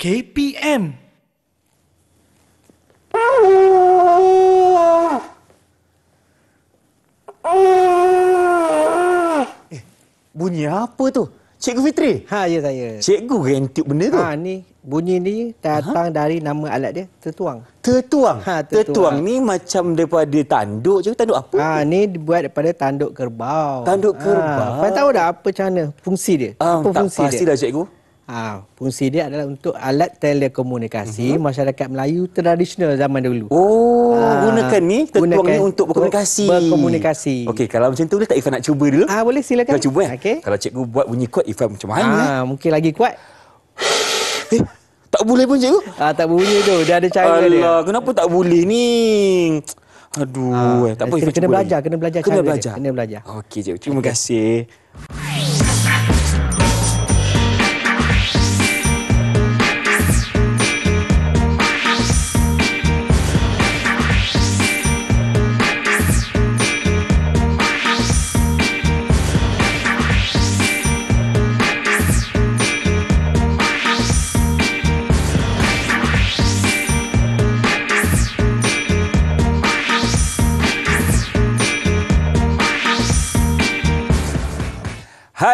KPM. Eh, bunyi apa tu? Cikgu Fitri? Ha, ya saya. Cikgu ke benda tu? Ha, ni bunyi ni datang ha? dari nama alat dia, tertuang. Tertuang? Ha, tertuang. tertuang. ni macam daripada tanduk je, tanduk apa? Ha, ni dibuat daripada tanduk kerbau. Tanduk ha, kerbau. Ha, tahu dah apa cara fungsi dia? Ha, apa tak fungsi pasti dia? dah cikgu. Ha, fungsi dia adalah untuk alat telekomunikasi uh mhm. -huh. masyarakat Melayu tradisional zaman dulu. Oh, ha, gunakan ni tertuang ni untuk berkomunikasi. Berkomunikasi. Okey, kalau macam tu boleh tak Ifan nak cuba dulu? Ah, ha, boleh silakan. Kau cuba eh. Okay. Kalau cikgu buat bunyi kuat Ifan macam mana? Ha, mungkin lagi kuat. eh, tak boleh pun cikgu? ha, tak bunyi tu. Dia ada cara Alah, dia. Allah, kenapa tak boleh ni? Aduh, ha, tak apa kena, Ifan kena Belajar, kena belajar, kena belajar cara Kena belajar. Okey, cikgu. Terima okay. kasih.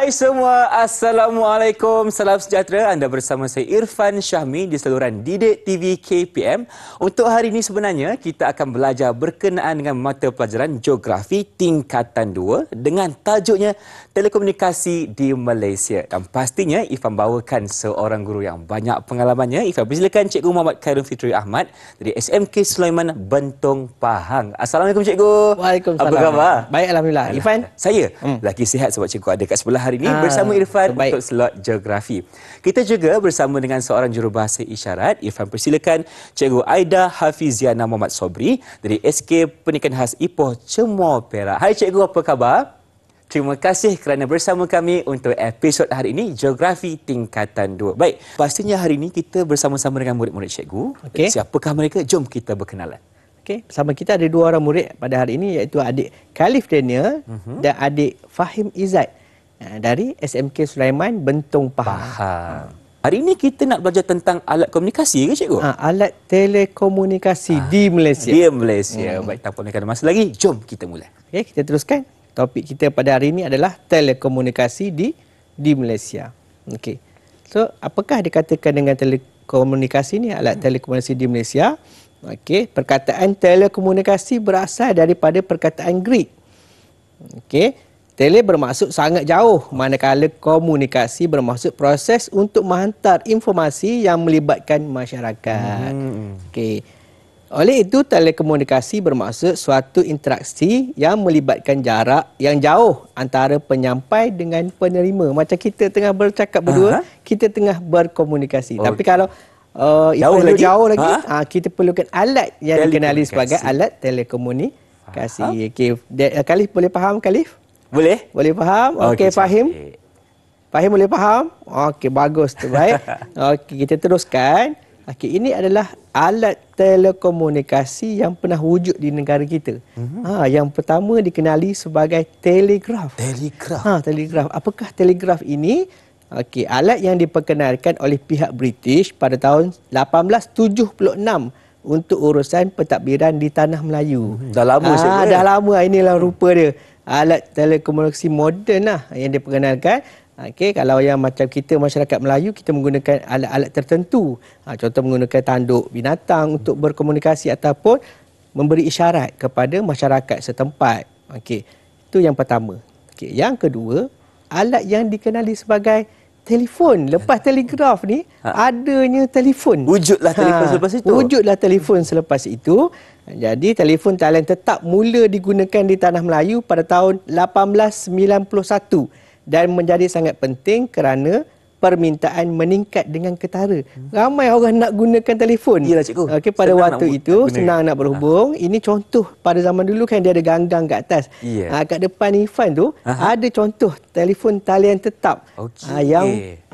Hai semua, Assalamualaikum, salam sejahtera. Anda bersama saya Irfan Syahmi di saluran Didik TV KPM. Untuk hari ini sebenarnya, kita akan belajar berkenaan dengan mata pelajaran geografi tingkatan 2 dengan tajuknya Telekomunikasi di Malaysia. Dan pastinya, Irfan bawakan seorang guru yang banyak pengalamannya. Irfan, persilakan Cikgu Muhammad Khairul Fitri Ahmad dari SMK Sulaiman Bentong Pahang. Assalamualaikum Cikgu. Waalaikumsalam. Apa khabar? Baik Alhamdulillah. Irfan? Saya, hmm. lagi sihat sebab Cikgu ada kat sebelah hari hari ini ah, bersama Irfan terbaik. untuk slot geografi. Kita juga bersama dengan seorang jurubahasa isyarat. Irfan persilakan Cikgu Aida Hafiziana Muhammad Sobri dari SK Pendidikan Khas Ipoh Cemor Perak. Hai Cikgu, apa khabar? Terima kasih kerana bersama kami untuk episod hari ini Geografi Tingkatan 2. Baik, pastinya hari ini kita bersama-sama dengan murid-murid cikgu. Okay. Siapakah mereka? Jom kita berkenalan. Okay, bersama kita ada dua orang murid pada hari ini iaitu adik Khalif Daniel uh-huh. dan adik Fahim Izzat. Ha, dari SMK Sulaiman Bentong Pahang. Pahang. Ha. Hari ini kita nak belajar tentang alat komunikasi ke cikgu? Ha, alat telekomunikasi ha. di Malaysia. Di Malaysia. Hmm. Baik, tak pun ada masa lagi. Jom kita mula. Okay, kita teruskan. Topik kita pada hari ini adalah telekomunikasi di di Malaysia. Okey. So, apakah dikatakan dengan telekomunikasi ni alat telekomunikasi di Malaysia? Okey, perkataan telekomunikasi berasal daripada perkataan Greek. Okey. Tele bermaksud sangat jauh manakala komunikasi bermaksud proses untuk menghantar informasi yang melibatkan masyarakat. Hmm. Okey. Oleh itu telekomunikasi bermaksud suatu interaksi yang melibatkan jarak yang jauh antara penyampai dengan penerima. Macam kita tengah bercakap berdua, Aha. kita tengah berkomunikasi. Okay. Oh. Tapi kalau uh, jauh, lagi? jauh lagi, ha? Ha, kita perlukan alat yang dikenali sebagai alat telekomunikasi. Okey. Kalif boleh faham Kalif? Boleh? Boleh faham? Okey, okay, Fahim. Fahim boleh faham? Okey, bagus tu. Baik. Okey, kita teruskan. Okey, ini adalah alat telekomunikasi yang pernah wujud di negara kita. Mm -hmm. ha, yang pertama dikenali sebagai telegraf. Telegraf. Ha, telegraf. Apakah telegraf ini? Okey, alat yang diperkenalkan oleh pihak British pada tahun 1876 untuk urusan pentadbiran di tanah Melayu. Dah lama ah, ha, sekali. Dah eh? lama inilah rupa dia alat telekomunikasi moden lah yang diperkenalkan. Ha, okey, kalau yang macam kita masyarakat Melayu kita menggunakan alat-alat tertentu. Ha, contoh menggunakan tanduk binatang untuk berkomunikasi ataupun memberi isyarat kepada masyarakat setempat. Okey, itu yang pertama. Okey, yang kedua, alat yang dikenali sebagai telefon lepas telegraf ni ha. adanya telefon wujudlah ha. telefon selepas itu wujudlah telefon selepas itu jadi telefon talian tetap mula digunakan di tanah Melayu pada tahun 1891 dan menjadi sangat penting kerana permintaan meningkat dengan ketara. Ramai orang nak gunakan telefon. Yalah cikgu. Okey pada senang waktu itu nak senang nak berhubung. Ha. Ini contoh pada zaman dulu kan dia ada ganggang kat atas. Yeah. Ya. Ha, kat depan Ifan tu Aha. ada contoh telefon talian tetap. Ah, okay. Ha, yang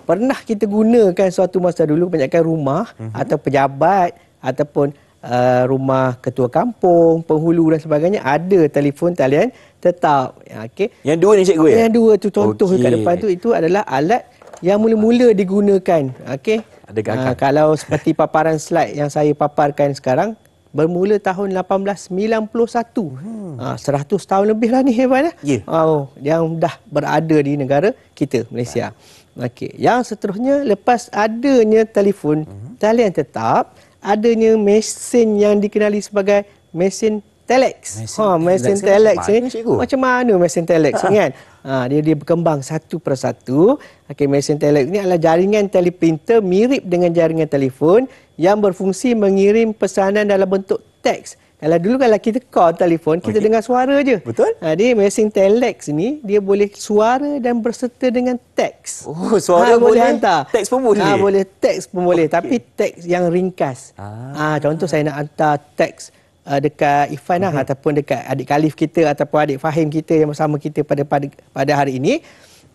pernah kita gunakan suatu masa dulu banyakkan rumah uh-huh. atau pejabat ataupun uh, rumah ketua kampung, penghulu dan sebagainya ada telefon talian tetap. Ah, okey. Yang dua ni cikgu ya. Yang dua tu contoh okay. kat depan tu itu adalah alat yang mula-mula digunakan okey ada ah, kalau seperti paparan slide yang saya paparkan sekarang bermula tahun 1891 hmm. uh, ah, 100 tahun lebih lah ni hebat eh yeah. Ya. uh, oh, yang dah berada di negara kita Malaysia okey yang seterusnya lepas adanya telefon uh-huh. talian tetap adanya mesin yang dikenali sebagai mesin Telex. Mesin, ha, mesin kan Telex, telex eh. ni. Cikgu. Macam mana mesin Telex ha. ni kan? Ha, dia dia berkembang satu persatu. Okey, mesin Telex ni adalah jaringan teleprinter mirip dengan jaringan telefon yang berfungsi mengirim pesanan dalam bentuk teks. Kalau dulu kalau kita call telefon, kita okay. dengar suara je. Betul. Ha, jadi mesin Telex ni, dia boleh suara dan berserta dengan teks. Oh, suara ha, boleh, boleh teks pun boleh? Ha, boleh, teks pun boleh. Okay. Tapi teks yang ringkas. Ah. Ha, contoh saya nak hantar teks uh, dekat Ifan lah, mm-hmm. ataupun dekat adik Khalif kita ataupun adik Fahim kita yang bersama kita pada pada, pada hari ini.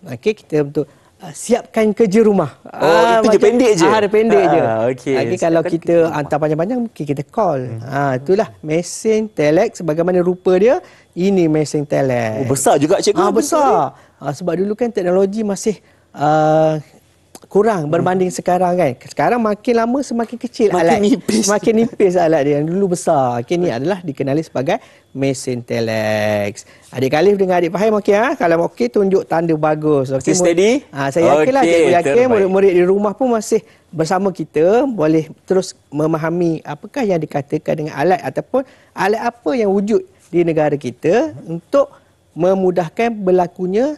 Okey, kita untuk uh, siapkan kerja rumah. Oh, ah, itu macam, je pendek je. Ah, pendek ah, je. Okey. Okay, kalau kita hantar panjang-panjang mungkin kita call. Mm-hmm. Ah, itulah mesin telex bagaimana rupa dia. Ini mesin telex. Oh, besar juga cikgu. Ah, besar. Ah, sebab dulu kan teknologi masih Uh, kurang berbanding hmm. sekarang kan. Sekarang makin lama semakin kecil makin alat. Nipis. Makin nipis alat dia yang dulu besar. Kini adalah dikenali sebagai mesin telex. Adik Khalif dengan adik Fahim okey Ha? Kalau okey tunjuk tanda bagus. Okey steady. Ha, saya okay, yakinlah adik yakin lah, murid-murid di rumah pun masih bersama kita boleh terus memahami apakah yang dikatakan dengan alat ataupun alat apa yang wujud di negara kita untuk memudahkan berlakunya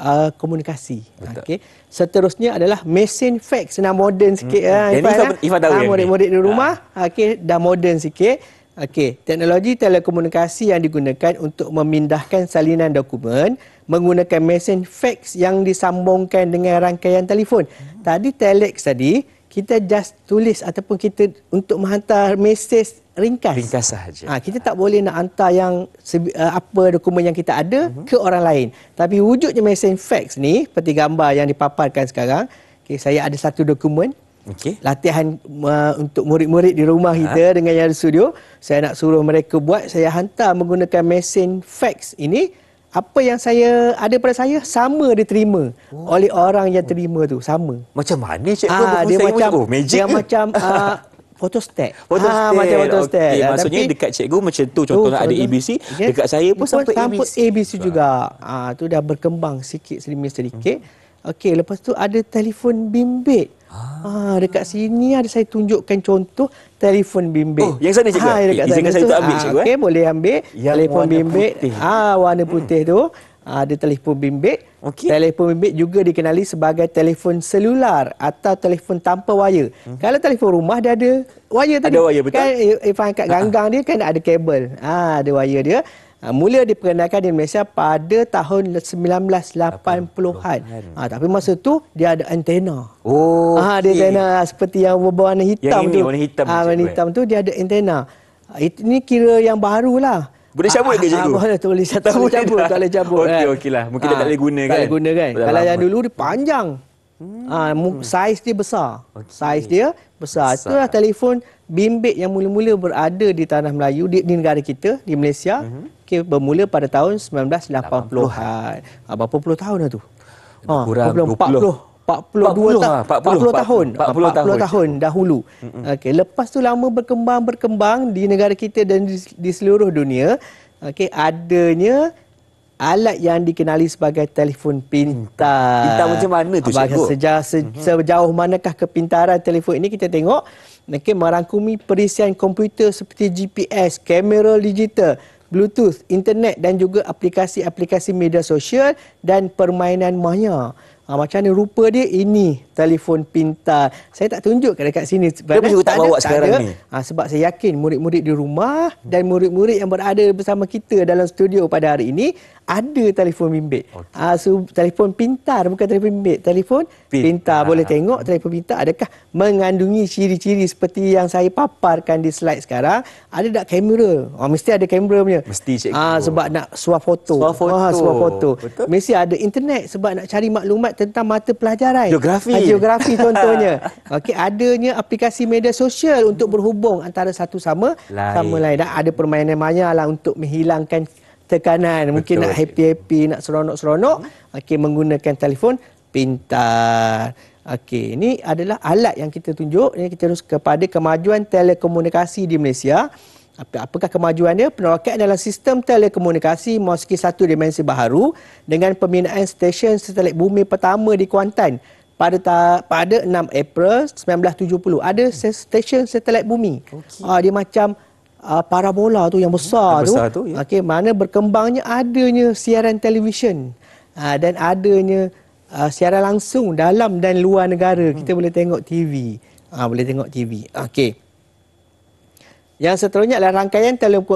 uh, komunikasi. Okey. Seterusnya adalah mesin fax Dah moden sikit hmm. ah. Ifa, lah. Ifa tahu ah, murid-murid di rumah, ha. okey, dah moden sikit. Okey, teknologi telekomunikasi yang digunakan untuk memindahkan salinan dokumen menggunakan mesin fax yang disambungkan dengan rangkaian telefon. Hmm. Tadi telex tadi, kita just tulis ataupun kita untuk menghantar mesej ringkas. Ringkas sahaja. Ha, kita tak boleh nak hantar yang eh, apa dokumen yang kita ada uh-huh. ke orang lain. Tapi wujudnya mesej fax ni, seperti gambar yang dipaparkan sekarang. Okay, saya ada satu dokumen. Okay. Latihan uh, untuk murid-murid di rumah ha. kita dengan yang ada studio. Saya nak suruh mereka buat. Saya hantar menggunakan mesin fax ini apa yang saya ada pada saya sama diterima oh. oleh orang yang terima tu sama macam mana cikgu ah, ha, dia macam oh, magic dia ke? macam uh, Photostat. Photostat. Ha, macam photostat. Okay, maksudnya Tapi, dekat cikgu macam tu. Contohnya ada ABC. Yes. Dekat saya pun sampai ABC. Sampai ABC juga. Ha. tu dah berkembang sikit sedikit. Hmm. Okey, lepas tu ada telefon bimbit. Ha. ha dekat sini ada saya tunjukkan contoh telefon bimbit. Oh, yang sana cikgu. Ha, ah, dekat I, sana. Izinkan saya untuk ambil cikgu ha, Okey, boleh ambil yang telefon warna bimbit. Putih. Ha warna putih hmm. tu ada telefon bimbit. Okay. Telefon bimbit juga dikenali sebagai telefon selular atau telefon tanpa wayar. Hmm. Kalau telefon rumah dia ada wayar tadi. Ada wayar betul. Kan eh, Irfan angkat ha, ha. ganggang ha. dia kan ada kabel. Ha ada wayar dia. Ah, mula diperkenalkan di Malaysia pada tahun 1980-an. Ha, ah, tapi masa tu dia ada antena. Oh. Ha, ah, ada antena seperti yang berwarna hitam yang ini, tu. Warna hitam. Ha, warna hitam tu dia ada antena. Ini kira yang barulah. Boleh cabut ah, ke cikgu? Ah, boleh, tak boleh cabut. Tak boleh cabut. Lah. Tak boleh cabut. Okey, kan. Eh. okeylah. Mungkin ah, tak boleh guna tak kan? Tak guna kan? Boleh Kalau yang dulu dia panjang. Hmm. Ah, saiz dia besar. Okay. Hmm. Saiz dia besar. besar. Itulah telefon bimbit yang mula-mula berada di tanah Melayu di, di negara kita di Malaysia mm -hmm. okey bermula pada tahun 1980-an. Ha, ah, berapa puluh tahun dah tu? Ha, kurang 40, 40. 40. 42 40, ta 40, 40, 40, 40 tahun 40, 40, 40 tahun dahulu. Mm -mm. Okey, lepas tu lama berkembang-berkembang di negara kita dan di, di seluruh dunia, okey, adanya alat yang dikenali sebagai telefon pintar. Pintar macam mana tu cikgu? Sejauh, mm-hmm. sejauh manakah kepintaran telefon ini kita tengok okay, merangkumi perisian komputer seperti GPS, kamera digital, Bluetooth, internet dan juga aplikasi-aplikasi media sosial dan permainan maya. Ha, macam mana rupa dia ini telefon pintar. Saya tak tunjuk tunjukkan dekat sini. Kenapa juga tak, bawa ada, sekarang ni? Ha, sebab saya yakin murid-murid di rumah dan murid-murid yang berada bersama kita dalam studio pada hari ini ada telefon bimbit. Okay. Uh, ah, so, telefon pintar bukan telefon bimbit. Telefon Pint. pintar. Boleh tengok telefon pintar adakah mengandungi ciri-ciri seperti yang saya paparkan di slide sekarang. Ada tak kamera? Oh, mesti ada kamera punya. Mesti cikgu. Ah, uh, sebab nak suar foto. Suar foto. Oh, suar foto. Mesti ada internet sebab nak cari maklumat tentang mata pelajaran. Geografi. Uh, geografi contohnya. Okey, adanya aplikasi media sosial untuk berhubung antara satu sama lain. sama lain. Dan ada permainan maya lah untuk menghilangkan tekanan mungkin Betul. nak happy-happy nak seronok-seronok okey menggunakan telefon pintar okey ini adalah alat yang kita tunjuk ini kita terus kepada kemajuan telekomunikasi di Malaysia apakah kemajuannya? dia penerokaan dalam sistem telekomunikasi memasuki satu dimensi baharu dengan pembinaan stesen satelit bumi pertama di Kuantan pada ta- pada 6 April 1970 ada stesen satelit bumi okay. uh, ah, dia macam uh, parabola tu yang besar, yang besar tu, tu ya. okey mana berkembangnya adanya siaran televisyen uh, dan adanya uh, siaran langsung dalam dan luar negara hmm. kita boleh tengok TV uh, boleh tengok TV okey yang seterusnya adalah rangkaian tele-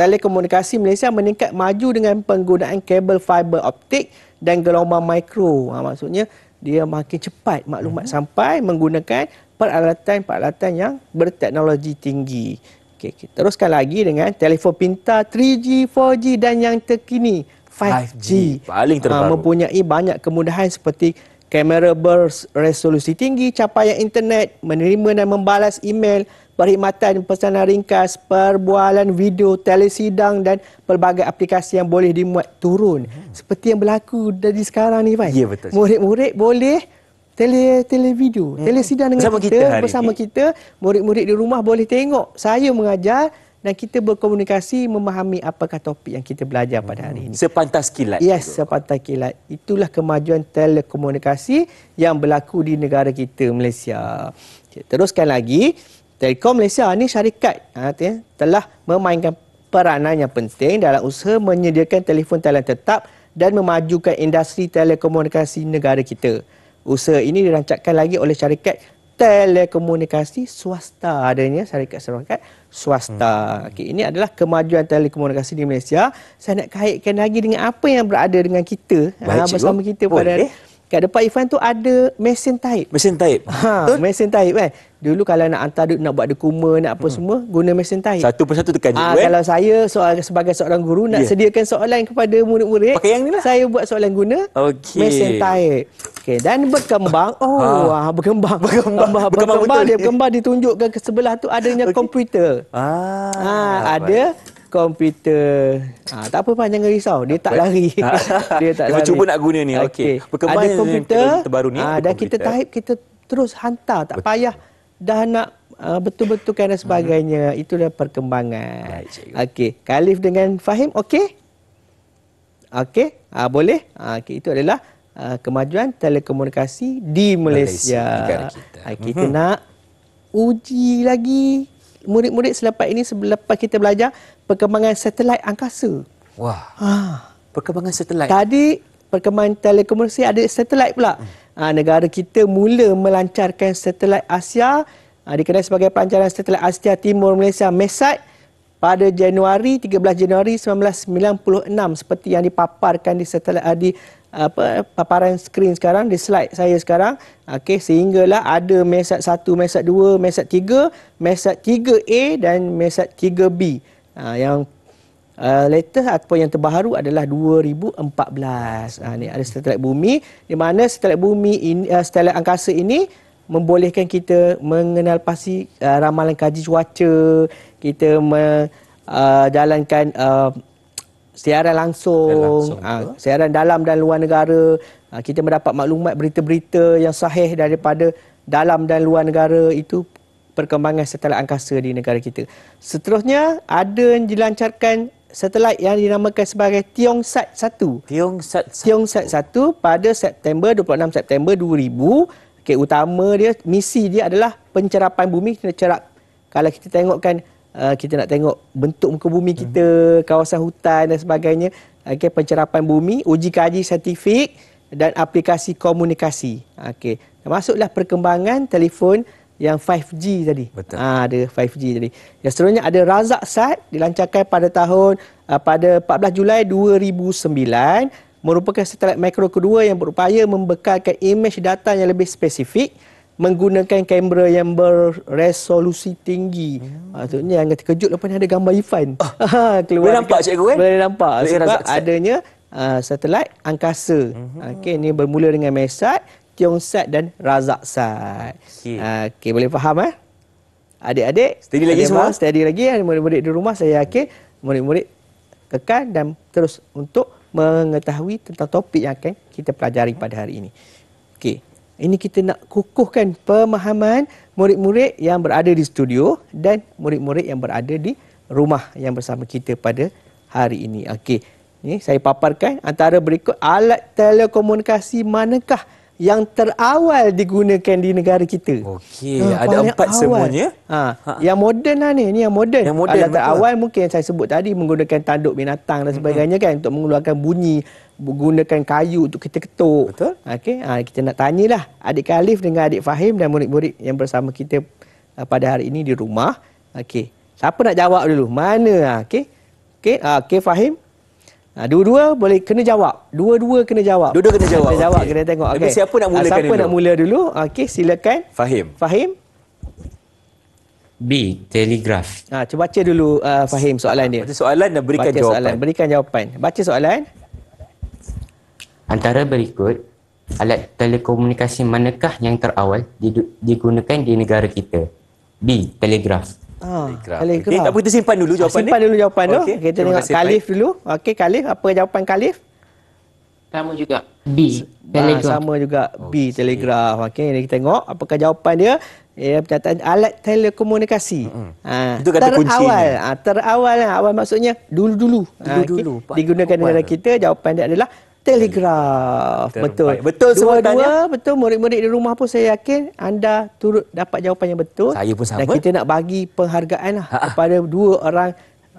telekomunikasi Malaysia meningkat maju dengan penggunaan kabel fiber optik dan gelombang mikro. Ha, maksudnya dia makin cepat maklumat hmm. sampai menggunakan peralatan-peralatan yang berteknologi tinggi. Okey, okay. teruskan lagi dengan telefon pintar 3G, 4G dan yang terkini 5G. 5G. Paling ah, terbaru. Uh, mempunyai banyak kemudahan seperti kamera berresolusi tinggi, capaian internet, menerima dan membalas email, perkhidmatan pesanan ringkas, perbualan video, telesidang dan pelbagai aplikasi yang boleh dimuat turun. Hmm. Seperti yang berlaku dari sekarang ni, Fai. Ya, yeah, betul. Murid-murid boleh tele televideo, hmm. telesidang dengan bersama kita, kita bersama ini. kita, murid-murid di rumah boleh tengok saya mengajar dan kita berkomunikasi memahami apakah topik yang kita belajar pada hari ini. Sepantas kilat. Yes, itu. sepantas kilat. Itulah kemajuan telekomunikasi yang berlaku di negara kita Malaysia. Teruskan lagi, Telekom Malaysia ini syarikat ha, ya, telah memainkan peranan yang penting dalam usaha menyediakan telefon talian tetap dan memajukan industri telekomunikasi negara kita. Usaha ini dirancangkan lagi oleh syarikat telekomunikasi swasta adanya syarikat syarikat swasta. Hmm. Okey, ini adalah kemajuan telekomunikasi di Malaysia. Saya nak kaitkan lagi dengan apa yang berada dengan kita Baik, aa, ah, bersama cikgu. kita pada oh, eh. kat depan Ifan tu ada mesin taip. Mesin taip. Ha, mesin taip kan. Eh. Dulu kalau nak hantar duit nak buat dokumen nak apa hmm. semua guna mesin tahi. Satu persatu tekan je. Ah eh? kalau saya soal, sebagai seorang guru nak yeah. sediakan soalan kepada murid-murid. Pakai yang ni lah. Saya buat soalan guna okay. mesin tahi. Okay. dan berkembang. Ha. Oh ha. wah berkembang. Berkembang. Berkembang, berkembang, berkembang dia berkembang ditunjukkan ke sebelah tu adanya okay. komputer. Ah ha, ada komputer. Ah tak apa panjang risau dia tak lari. dia tak lari. Kita cuba nak guna ni. Okey. Okay. Ada komputer terbaru ni. Ah, ada ha, komputer. kita taip kita terus hantar tak payah Betul dah nak uh, betul-betulkan dan hmm. sebagainya. Uh -huh. Itulah perkembangan. Okey, Khalif dengan Fahim okey? Okey, uh, boleh? Uh, okay. Itu adalah uh, kemajuan telekomunikasi di Malaysia. Malaysia kita uh, kita uh hmm. -huh. nak uji lagi murid-murid selepas ini selepas kita belajar perkembangan satelit angkasa. Wah. Ha. Perkembangan satelit. Tadi perkembangan telekomunikasi ada satelit pula. Hmm uh, negara kita mula melancarkan satelit Asia uh, ah, dikenali sebagai pelancaran satelit Asia Timur Malaysia MESAT pada Januari 13 Januari 1996 seperti yang dipaparkan di satelit ah, di apa paparan skrin sekarang di slide saya sekarang okey sehinggalah ada mesat 1 mesat 2 mesat 3 mesat 3A dan mesat 3B uh, yang Uh, latest ataupun yang terbaru adalah 2014. Uh, ah, ni ada satelit bumi di mana satelit bumi ini uh, satelit angkasa ini membolehkan kita mengenal pasti uh, ramalan kaji cuaca, kita menjalankan uh, uh, siaran langsung, langsung uh, siaran dalam dan luar negara, uh, kita mendapat maklumat berita-berita yang sahih daripada dalam dan luar negara itu perkembangan satelit angkasa di negara kita. Seterusnya ada yang dilancarkan satelit yang dinamakan sebagai Tiongsat 1. Tiongsat 1. Tiongsat 1 pada September 26 September 2000. Okey, utama dia, misi dia adalah pencerapan bumi. Kita cerap, kalau kita tengokkan, uh, kita nak tengok bentuk muka bumi kita, hmm. kawasan hutan dan sebagainya. Okey, pencerapan bumi, uji kaji saintifik dan aplikasi komunikasi. Okey, masuklah perkembangan telefon yang 5G tadi. Betul. Ha, ada 5G tadi. Yang seterusnya ada Razak Sat dilancarkan pada tahun uh, pada 14 Julai 2009 merupakan setelah mikro kedua yang berupaya membekalkan imej data yang lebih spesifik menggunakan kamera yang berresolusi tinggi. Hmm. Ah, maksudnya yang terkejut lepas ni ada gambar Ifan. Oh. Ha, keluar boleh nampak cikgu kan? Boleh nampak. Boleh sebab adanya uh, satelit angkasa. Hmm. Okey, ni bermula dengan MESAT Tiong Sat dan Razak Sat. Okey, ah, okay, boleh faham eh? Adik-adik, steady adik lagi semua. Steady lagi ya, murid-murid di rumah saya yakin murid-murid kekal dan terus untuk mengetahui tentang topik yang akan kita pelajari pada hari ini. Okey. Ini kita nak kukuhkan pemahaman murid-murid yang berada di studio dan murid-murid yang berada di rumah yang bersama kita pada hari ini. Okey. Ini saya paparkan antara berikut alat telekomunikasi manakah yang terawal digunakan di negara kita. Okey, hmm, ha, ada empat semuanya. Ha, yang moden lah ni, ni yang moden. Yang moden ada ah, betul. terawal mungkin yang saya sebut tadi menggunakan tanduk binatang dan sebagainya mm-hmm. kan untuk mengeluarkan bunyi, menggunakan kayu untuk kita ketuk. Betul. Okey, ha, kita nak tanyalah adik Khalif dengan adik Fahim dan murid-murid yang bersama kita ah, pada hari ini di rumah. Okey. Siapa nak jawab dulu? Mana? Ha, okey. Okey, ha, okay, Fahim. Ha, dua-dua boleh kena jawab. Dua-dua kena jawab. Dua-dua kena jawab. Kena okay. jawab, kena tengok. Okay. siapa nak mulakan ha, dulu? Siapa nak mula dulu? Okey, silakan. Fahim. Fahim. B, telegraf. Ha, cuba baca dulu uh, Fahim soalan dia. Baca soalan dan berikan baca jawapan. Soalan. Berikan jawapan. Baca soalan. Antara berikut, alat telekomunikasi manakah yang terawal digunakan di negara kita? B, telegraf. Ha. Al Ikhram. Okay, tak apa kita simpan dulu jawapan ah, ni. Simpan dulu jawapan okay. tu. Okay, kita tengok Khalif dulu. Okey Khalif, apa jawapan Khalif? Sama juga. B. Ah, Telegraf. Ha, sama juga okay. B. Telegraf. Okey, ini kita tengok apakah jawapan dia. Ya, pernyataan alat telekomunikasi. Mm-hmm. Ha, itu kata terawal. kunci. Terawal. Ha, terawal. Lah. Awal maksudnya dulu-dulu. Dulu-dulu. Ha, okay. Digunakan negara kita, jawapan dia adalah telegraf. Ter- betul. Baik. Betul semua dua, betul murid-murid di rumah pun saya yakin anda turut dapat jawapan yang betul. Saya pun sama. Dan kita nak bagi penghargaan lah ha, ha. kepada dua orang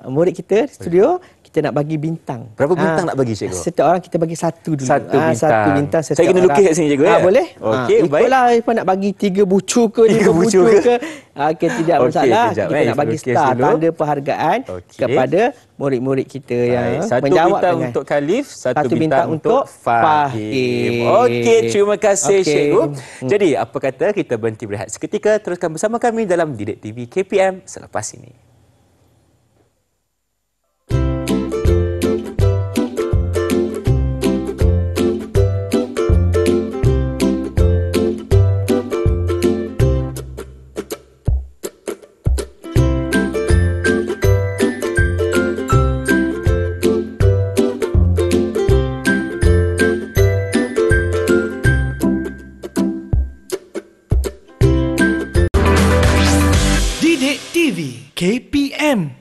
murid kita di studio kita nak bagi bintang. Berapa bintang ha. nak bagi cikgu? Setiap orang kita bagi satu dulu. Satu ha, ah, bintang. Satu bintang Saya kena lukis kat sini cikgu ah, ya? Ha, boleh. Okey, ha. baik. Ikutlah, Ipah nak bagi tiga bucu ke, tiga, tiga bucu, ke. ke. Okey, tidak okay, masalah. Sekejap, kita baik. nak bagi lukis star, dulu. tanda penghargaan okay. kepada murid-murid kita baik. yang satu menjawab Satu bintang untuk Khalif, satu, satu bintang, bintang untuk Fahim. Okey, terima kasih okay. cikgu. Hmm. Jadi, apa kata kita berhenti berehat seketika. Teruskan bersama kami dalam Didik TV KPM selepas ini. KPM.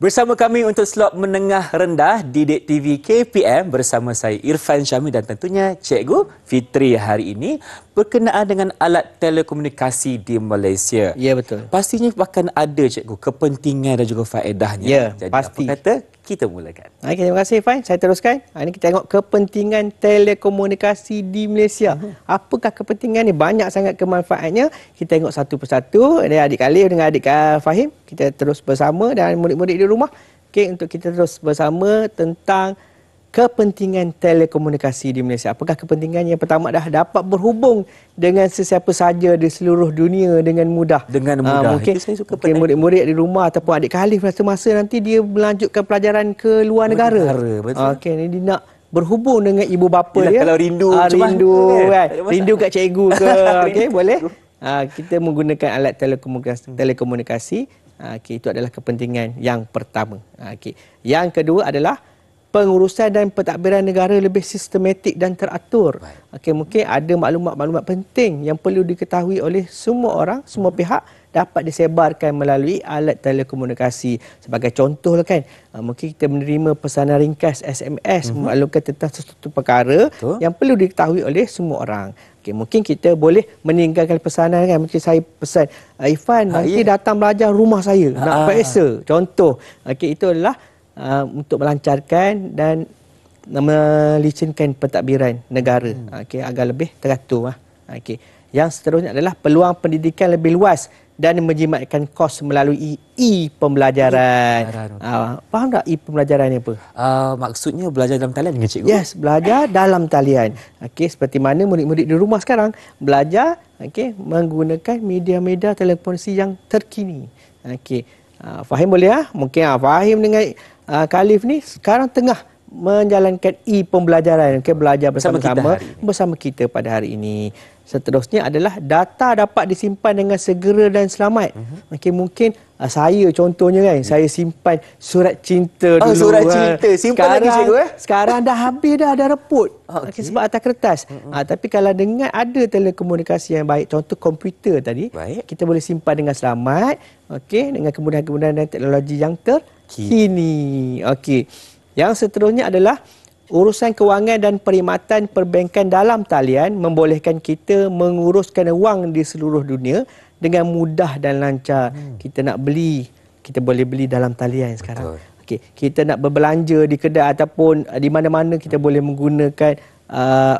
Bersama kami untuk slot menengah rendah di Didik TV KPM bersama saya Irfan Syami dan tentunya Cikgu Fitri hari ini berkenaan dengan alat telekomunikasi di Malaysia. Ya betul. Pastinya akan ada cikgu kepentingan dan juga faedahnya. Ya, Jadi pasti. apa kata kita mulakan. Okay, terima kasih Fai. Saya teruskan. Ini kita tengok kepentingan telekomunikasi di Malaysia. Mhm. Apakah kepentingan ini? Banyak sangat kemanfaatnya. Kita tengok satu persatu. Ini adik Alif dengan adik ah, Fahim. Kita terus bersama dan murid-murid di rumah. Okay, untuk kita terus bersama tentang kepentingan telekomunikasi di Malaysia? Apakah kepentingan yang pertama dah dapat berhubung dengan sesiapa saja di seluruh dunia dengan mudah? Dengan ah, mudah. Uh, mungkin mungkin murid-murid di rumah ataupun adik Khalif masa-masa nanti dia melanjutkan pelajaran ke luar negara. negara betul. Okay, ini dia nak berhubung dengan ibu bapa Yalah, dia. Kalau rindu. Uh, rindu kan? kan? Rindu kat cikgu ke? Okay, boleh? Uh, kita menggunakan alat telekomunikasi. telekomunikasi. Okay, itu adalah kepentingan yang pertama. Okay. Yang kedua adalah pengurusan dan pentadbiran negara lebih sistematik dan teratur. Okey, mungkin ada maklumat-maklumat penting yang perlu diketahui oleh semua orang, semua pihak dapat disebarkan melalui alat telekomunikasi. Sebagai contoh kan, ah, mungkin kita menerima pesanan ringkas SMS mm-hmm. memaklumkan tentang sesuatu perkara Betul. yang perlu diketahui oleh semua orang. Okay, mungkin kita boleh meninggalkan pesanan kan. Mungkin saya pesan, ah, Ifan nanti ha, datang belajar rumah saya, ha, nak periksa. Ha. Contoh, okay, itu adalah Uh, untuk melancarkan dan melicinkan pentadbiran negara hmm. Ah, okay, agar lebih teratur. Lah. Ah, okay. Yang seterusnya adalah peluang pendidikan lebih luas dan menjimatkan kos melalui e-pembelajaran. Okay. Uh, ah, faham tak e-pembelajaran ni apa? Uh, maksudnya belajar dalam talian dengan cikgu? Yes, belajar dalam talian. Okay, seperti mana murid-murid di rumah sekarang belajar okay, menggunakan media-media telefonsi yang terkini. Okay. Uh, fahim boleh ya? Mungkin uh, Fahim dengan uh, Khalif ni sekarang tengah menjalankan e-pembelajaran okay, belajar bersama-sama bersama, bersama kita pada hari ini seterusnya adalah data dapat disimpan dengan segera dan selamat uh-huh. okay, mungkin uh, saya contohnya kan uh-huh. saya simpan surat cinta oh, dulu surat kan. cinta simpan sekarang, lagi cikgu eh? sekarang dah habis dah dah reput okay. Okay, sebab atas kertas uh-huh. uh, tapi kalau dengan ada telekomunikasi yang baik contoh komputer tadi baik. kita boleh simpan dengan selamat okay, dengan kemudahan-kemudahan dan teknologi yang ter kini. Okey. Yang seterusnya adalah urusan kewangan dan perkhidmatan perbankan dalam talian membolehkan kita menguruskan wang di seluruh dunia dengan mudah dan lancar. Hmm. Kita nak beli, kita boleh beli dalam talian sekarang. Okay, kita nak berbelanja di kedai ataupun di mana-mana kita hmm. boleh menggunakan uh,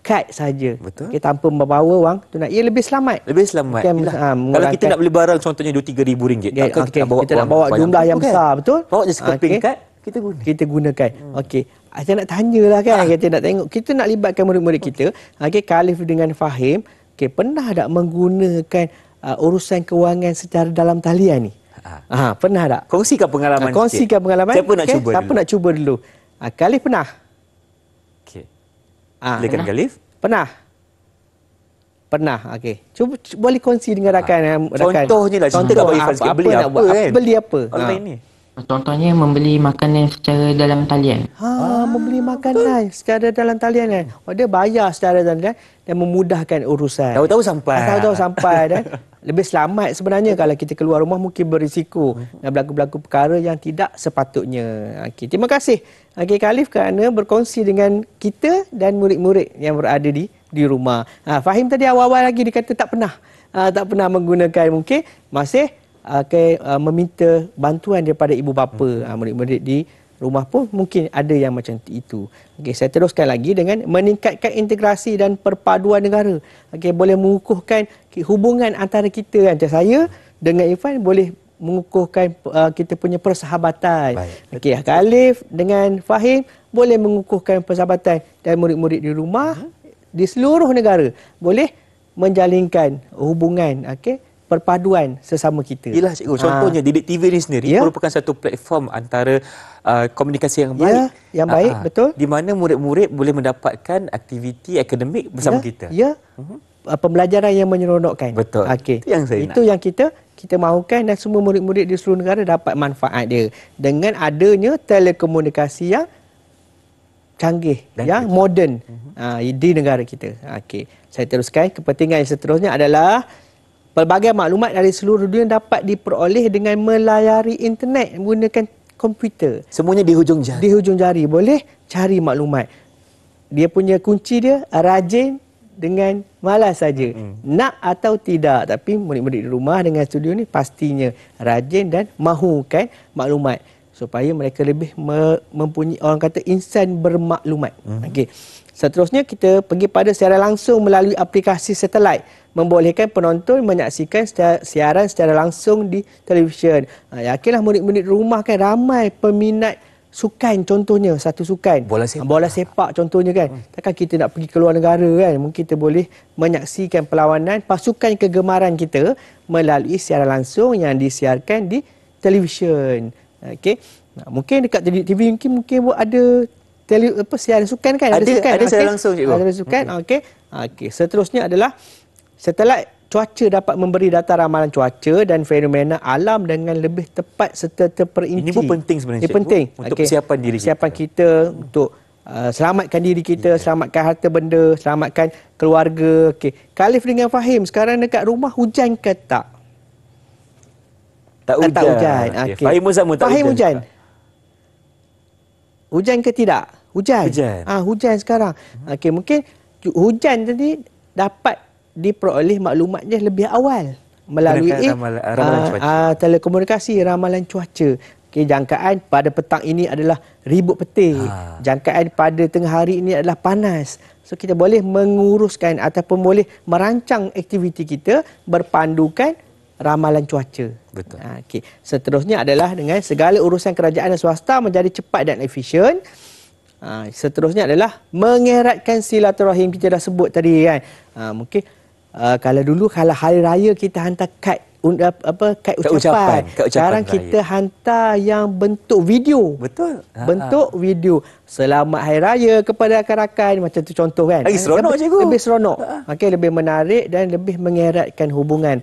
kad saja. Betul. Okay, tanpa membawa wang tu nak. Ia lebih selamat. Lebih selamat. Okay, ha, ah, kalau kita nak beli barang contohnya RM2,000, okay, takkan okay. kita nak bawa, kita nak bawa jumlah yang besar, kan? betul? Bawa je sekeping okay. kad, kita guna. Kita gunakan. Hmm. Okey. Ah, saya nak tanyalah kan, ha. kita nak tengok. Kita nak libatkan murid-murid kita, Okey, Khalif dengan Fahim, okay, pernah tak menggunakan uh, urusan kewangan secara dalam talian ni? Ah, pernah tak? Kongsikan pengalaman. Kongsikan pengalaman. Siapa nak cuba Siapa dulu? Siapa nak cuba dulu? Ah, Khalif pernah? Ah, Lekan pernah. Galif? Pernah. Pernah. Okey. Cuba, cuba boleh kongsi dengan ah. rakan. Ah. rakan. Contohnya lah. Contoh, contoh apa, apa, apa, apa, apa, apa, kan? beli apa, apa, kan? Beli apa. Online ha. ni. Contohnya membeli makanan secara dalam talian. Ha, ah, membeli makanan secara dalam talian kan. Oh, dia bayar secara dalam talian dan memudahkan urusan. Tahu-tahu sampai. Ah, tahu-tahu sampai dan eh. lebih selamat sebenarnya kalau kita keluar rumah mungkin berisiko hmm. dan berlaku-berlaku perkara yang tidak sepatutnya. Okey, terima kasih. Okey, Khalif kerana berkongsi dengan kita dan murid-murid yang berada di di rumah. Ha, Fahim tadi awal-awal lagi dia kata tak pernah. Ha, tak pernah menggunakan mungkin masih okay, uh, meminta bantuan daripada ibu bapa murid-murid hmm. uh, di rumah pun mungkin ada yang macam itu. Okey, saya teruskan lagi dengan meningkatkan integrasi dan perpaduan negara. Okey, boleh mengukuhkan hubungan antara kita kan. Macam saya dengan Irfan boleh mengukuhkan uh, kita punya persahabatan. Okey, Khalif dengan Fahim boleh mengukuhkan persahabatan dan murid-murid di rumah uh di seluruh negara boleh menjalinkan hubungan okey perpaduan sesama kita. Yalah cikgu, ha. contohnya ha. Didik TV ni sendiri ya. merupakan satu platform antara uh, komunikasi yang ya, baik. Ya, yang ha, baik, uh betul. Di mana murid-murid boleh mendapatkan aktiviti akademik bersama ya. kita. Ya. Uh-huh. Pembelajaran yang menyeronokkan. Betul. Okey. Itu yang saya Itu nak. yang kita kita mahukan dan semua murid-murid di seluruh negara dapat manfaat dia dengan adanya telekomunikasi yang canggih dan yang kerja. uh-huh. uh, di negara kita. Okey. Saya teruskan kepentingan yang seterusnya adalah Pelbagai maklumat dari seluruh dunia dapat diperoleh dengan melayari internet menggunakan komputer. Semuanya di hujung jari. Di hujung jari boleh cari maklumat. Dia punya kunci dia rajin dengan malas saja. Hmm. Nak atau tidak tapi murid-murid di rumah dengan studio ni pastinya rajin dan mahukan maklumat supaya mereka lebih mempunyai orang kata insan bermaklumat. Hmm. Okey. Seterusnya kita pergi pada siaran langsung melalui aplikasi satelit membolehkan penonton menyaksikan siaran secara langsung di televisyen. Ha, yakinlah murid-murid rumah kan ramai peminat sukan contohnya satu sukan bola ha, sepak, bola sepak contohnya kan. Hmm. Takkan kita nak pergi ke luar negara kan mungkin kita boleh menyaksikan perlawanan pasukan kegemaran kita melalui siaran langsung yang disiarkan di televisyen. Okey. Mungkin dekat TV mungkin mungkin ada tele apa siaran sukan kan? Ada, ada sukan. Ada siaran langsung cikgu. Ada sukan. Hmm. Okey. Okey. Seterusnya adalah setelah cuaca dapat memberi data ramalan cuaca dan fenomena alam dengan lebih tepat serta terperinci. Ini pun penting sebenarnya. Ini penting untuk okay. persiapan diri. Persiapan kita, kita untuk Uh, selamatkan diri kita, yeah. selamatkan harta benda, selamatkan keluarga. Okey. Khalif dengan Fahim sekarang dekat rumah hujan ke tak? Tak hujan. Tak hujan. Okay. Okay. Fahim pun sama tak hujan. Hujan ke tidak? hujan. hujan. Ha, hujan sekarang. Hmm. Okey, mungkin hujan tadi dapat diperoleh maklumatnya lebih awal melalui eh, ramalan, ramalan uh, uh, telekomunikasi ramalan cuaca. Okay, jangkaan pada petang ini adalah ribut petir. Ha. Jangkaan pada tengah hari ini adalah panas. So kita boleh menguruskan ataupun boleh merancang aktiviti kita berpandukan ramalan cuaca. Betul. Okay, Seterusnya adalah dengan segala urusan kerajaan dan swasta menjadi cepat dan efisien. Ha, seterusnya adalah mengeratkan silaturahim kita dah sebut tadi kan. Ha, mungkin uh, kalau dulu kalau hari raya kita hantar kad un, apa kad ucapan. ucapan. ucapan Sekarang raya. kita hantar yang bentuk video. Betul. Ha, bentuk ha. video. Selamat hari raya kepada rakan-rakan macam tu contoh kan. Lagi ha, seronok cikgu. Lebih, lebih seronok. Ha, ha. Okey lebih menarik dan lebih mengeratkan hubungan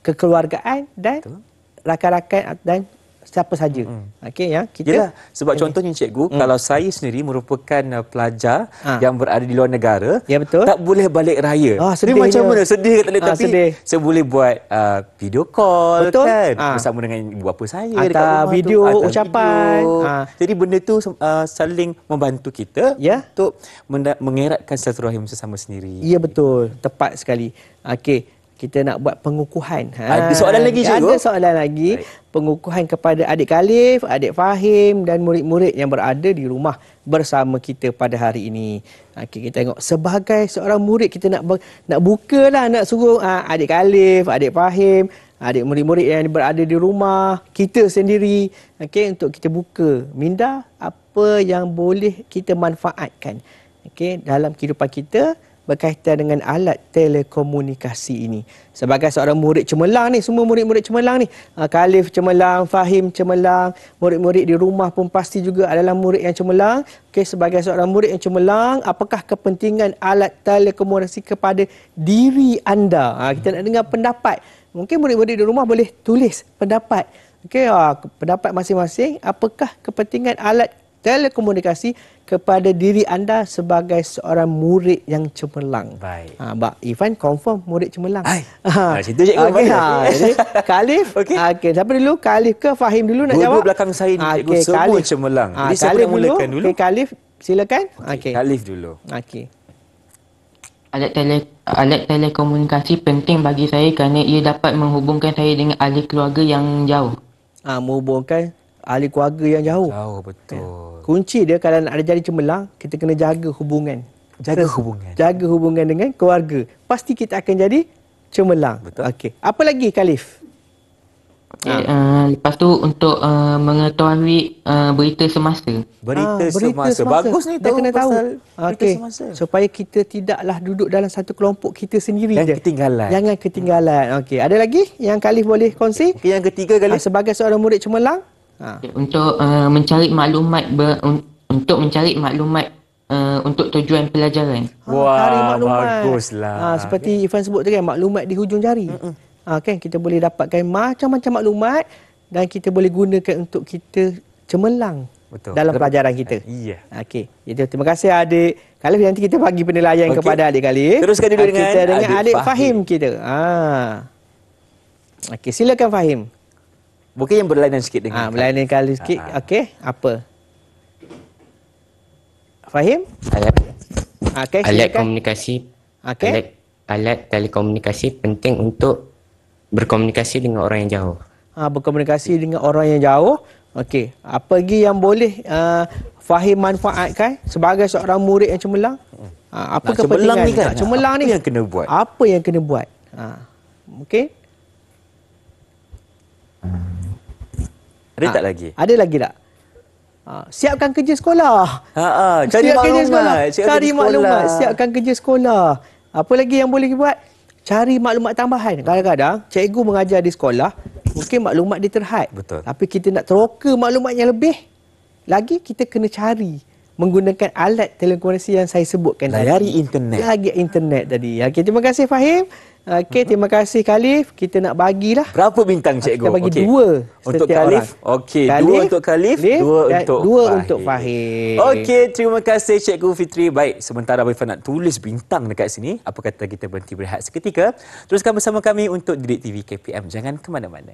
kekeluargaan dan Betul. rakan-rakan dan siapa saja. mm Okey ya, kita Yelah, sebab ini. contohnya cikgu, mm. kalau saya sendiri merupakan uh, pelajar ha. yang berada di luar negara, ya, betul. tak boleh balik raya. Ah, sedih macam mana? Sedih tak boleh ha, tapi sedih. saya boleh buat uh, video call betul? kan ha. bersama dengan ibu bapa saya Atau dekat rumah video tu. ucapan. Video. Ha. Jadi benda tu uh, saling membantu kita ya? untuk menda- mengeratkan silaturahim sesama sendiri. Ya betul, tepat sekali. Okey kita nak buat pengukuhan. Ha, ah, ada soalan lagi cikgu? Ada soalan lagi. Pengukuhan kepada adik Khalif, adik Fahim dan murid-murid yang berada di rumah bersama kita pada hari ini. Ha, okay, kita tengok sebagai seorang murid kita nak nak lah, nak suruh ha, adik Khalif, adik Fahim, adik murid-murid yang berada di rumah, kita sendiri okay, untuk kita buka minda apa yang boleh kita manfaatkan okay, dalam kehidupan kita berkaitan dengan alat telekomunikasi ini. Sebagai seorang murid cemerlang ni, semua murid-murid cemerlang ni, ah, Khalif cemerlang, Fahim cemerlang, murid-murid di rumah pun pasti juga adalah murid yang cemerlang. Okey, sebagai seorang murid yang cemerlang, apakah kepentingan alat telekomunikasi kepada diri anda? Ha, kita nak dengar pendapat. Mungkin murid-murid di rumah boleh tulis pendapat. Okey, ha, pendapat masing-masing, apakah kepentingan alat telekomunikasi kepada diri anda sebagai seorang murid yang cemerlang. Baik. Ha, Mbak Ivan confirm murid cemerlang. Baik. Ha. Ah, situ cikgu. Okay, ha, jadi, Khalif. Okey. Okay, siapa dulu? Khalif ke Fahim dulu nak dua, jawab? Dua belakang saya ini. Okey, okay, semua Khalif. cemerlang. Ha, jadi Khalif mulakan dulu? dulu? Okay, Khalif, silakan. Okey. Okay. Khalif dulu. Okey. Alat, tele, alat telekomunikasi penting bagi saya kerana ia dapat menghubungkan saya dengan ahli keluarga yang jauh. Ah, ha, menghubungkan ahli keluarga yang jauh. Jauh, betul. Kunci dia kalau nak ada jari cemerlang, kita kena jaga hubungan. Jaga hubungan. Jaga hubungan dengan keluarga. Pasti kita akan jadi cemerlang. Betul. Okey. Apa lagi Khalif? Uh, lepas tu untuk uh, mengetahui uh, berita semasa. Berita, ah, berita semasa. Bagus ni tahu kena pasal tahu. berita semasa. Supaya kita tidaklah duduk dalam satu kelompok kita sendiri Jangan je. ketinggalan. Jangan ketinggalan. Okey. Ada lagi yang Khalif boleh kongsi? Okay. Yang ketiga Khalif. Uh, sebagai seorang murid cemerlang, Ha. Untuk uh, mencari maklumat ber, un, untuk mencari maklumat uh, untuk tujuan pelajaran. Ha, Wah, baguslah. Ha, seperti okay. Ivan sebut tadi kan, maklumat di hujung jari. Ha, kan? Kita boleh dapatkan macam-macam maklumat dan kita boleh gunakan untuk kita cemerlang dalam pelajaran kita. Iya. Okay, Jadi terima kasih adik. Kalau nanti kita bagi penilaian okay. kepada adik kali. Teruskan dulu dengan, dengan adik, adik Fahim. Fahim kita. Ha. Okay, silakan Fahim. Mungkin yang berlainan sikit dengan ha, Berlainan kali ah. sikit ha, Okey Apa Fahim Alat ah, okay, Alat komunikasi Okey alat, alat telekomunikasi penting untuk Berkomunikasi dengan orang yang jauh ha, Berkomunikasi dengan orang yang jauh Okey Apa lagi yang boleh uh, Fahim manfaatkan Sebagai seorang murid yang cemerlang ha, Apa nak kepentingan ni kan? Cemerlang ni Apa yang kena buat Apa yang kena buat ha. Okey ada ha. tak lagi? Ada lagi tak? Ha. Siapkan kerja sekolah. Ha, ha. Cari siapkan maklumat. Sekolah. Cari, Cari maklumat. Siapkan kerja sekolah. Apa lagi yang boleh buat? Cari maklumat tambahan. Kadang-kadang cikgu mengajar di sekolah, mungkin maklumat dia terhad. Betul. Tapi kita nak teroka maklumat yang lebih, lagi kita kena cari menggunakan alat telekomunikasi yang saya sebutkan. Layari tadi. internet. lagi internet tadi. Ya, okay, terima kasih Fahim. Okey, terima kasih Khalif. Kita nak bagilah. Berapa bintang Cikgu? Kita bagi okay. dua untuk Khalif. Okey, dua untuk Khalif, dua untuk dua Fahir. untuk Fahir. Okey, terima kasih Cikgu Fitri. Baik, sementara Abang Ifan nak tulis bintang dekat sini, apa kata kita berhenti berehat seketika? Teruskan bersama kami untuk Direct TV KPM. Jangan ke mana-mana.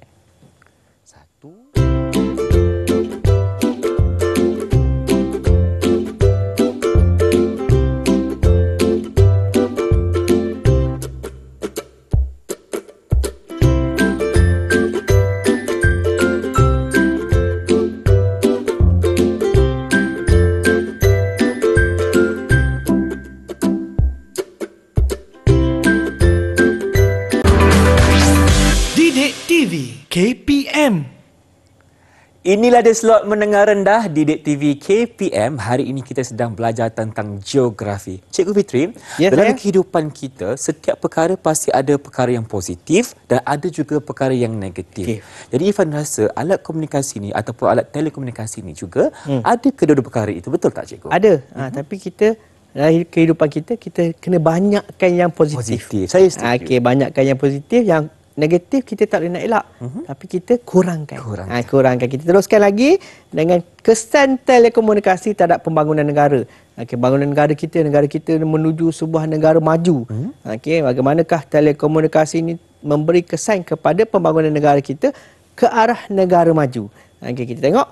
KPM. Inilah dia slot mendengar rendah di Dek TV KPM. Hari ini kita sedang belajar tentang geografi. Cikgu Fitri, yes, ya, dalam eh? kehidupan kita, setiap perkara pasti ada perkara yang positif dan ada juga perkara yang negatif. Okay. Jadi Ifan rasa alat komunikasi ni ataupun alat telekomunikasi ni juga hmm. ada kedua-dua perkara itu. Betul tak Cikgu? Ada. Ha, mhm. Tapi kita dalam kehidupan kita, kita kena banyakkan yang positif. positif. Saya setuju. Ha, okay, banyakkan yang positif, yang negatif kita tak boleh nak elak uh-huh. tapi kita kurangkan kurangkan. Ha, kurangkan kita teruskan lagi dengan kesan telekomunikasi terhadap pembangunan negara okey pembangunan negara kita negara kita menuju sebuah negara maju uh-huh. okey bagaimanakah telekomunikasi ini memberi kesan kepada pembangunan negara kita ke arah negara maju okey kita tengok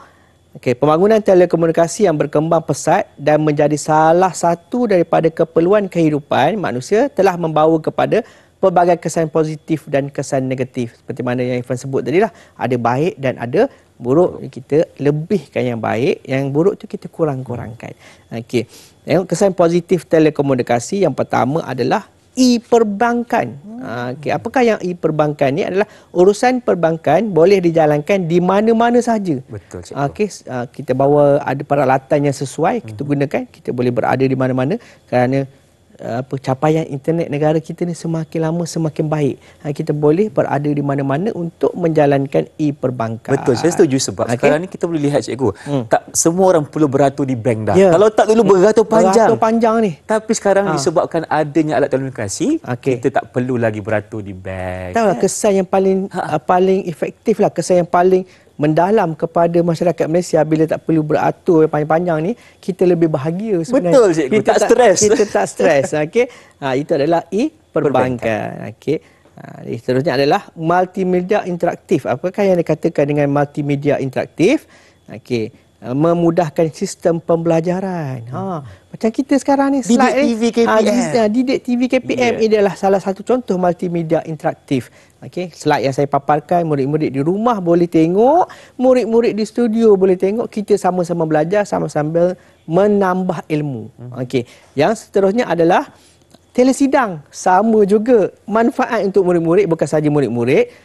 okey pembangunan telekomunikasi yang berkembang pesat dan menjadi salah satu daripada keperluan kehidupan manusia telah membawa kepada pelbagai kesan positif dan kesan negatif. Seperti mana yang Ivan sebut tadi lah, ada baik dan ada buruk. Kita lebihkan yang baik, yang buruk tu kita kurang-kurangkan. Okey. Kesan positif telekomunikasi yang pertama adalah e-perbankan. Ha, okey, apakah yang e-perbankan ni adalah urusan perbankan boleh dijalankan di mana-mana sahaja. Betul. Okey, ha, kita bawa ada peralatan yang sesuai kita hmm. gunakan, kita boleh berada di mana-mana kerana apa capaian internet negara kita ni semakin lama semakin baik. Ha, kita boleh berada di mana-mana untuk menjalankan e-perbankan. Betul, saya setuju sebab okay. sekarang ni kita boleh lihat cikgu. Hmm. Tak semua orang perlu beratur di bank dah. Yeah. Kalau tak dulu beratur panjang. Beratur panjang ni. Tapi sekarang ha. disebabkan adanya alat telekomunikasi, okay. kita tak perlu lagi beratur di bank. Tahu kan? kesan yang paling ha. uh, paling efektif lah, kesan yang paling mendalam kepada masyarakat Malaysia bila tak perlu beratur panjang-panjang ni kita lebih bahagia sebenarnya betul cikgu kita tak, tak stres kita tak stres okey ha itu adalah e perbankan okey Ha, seterusnya adalah multimedia interaktif. Apakah yang dikatakan dengan multimedia interaktif? Okey. Eh, memudahkan sistem pembelajaran. Ha, hmm. macam kita sekarang ni slide didik TV KPM. Ha, didik, didik TV KPM yeah. adalah salah satu contoh multimedia interaktif. Okey, slide yang saya paparkan murid-murid di rumah boleh tengok, murid-murid di studio boleh tengok, kita sama-sama belajar sama-sama menambah ilmu. Hmm. Okey. Yang seterusnya adalah telesidang. Sama juga manfaat untuk murid-murid bukan saja murid-murid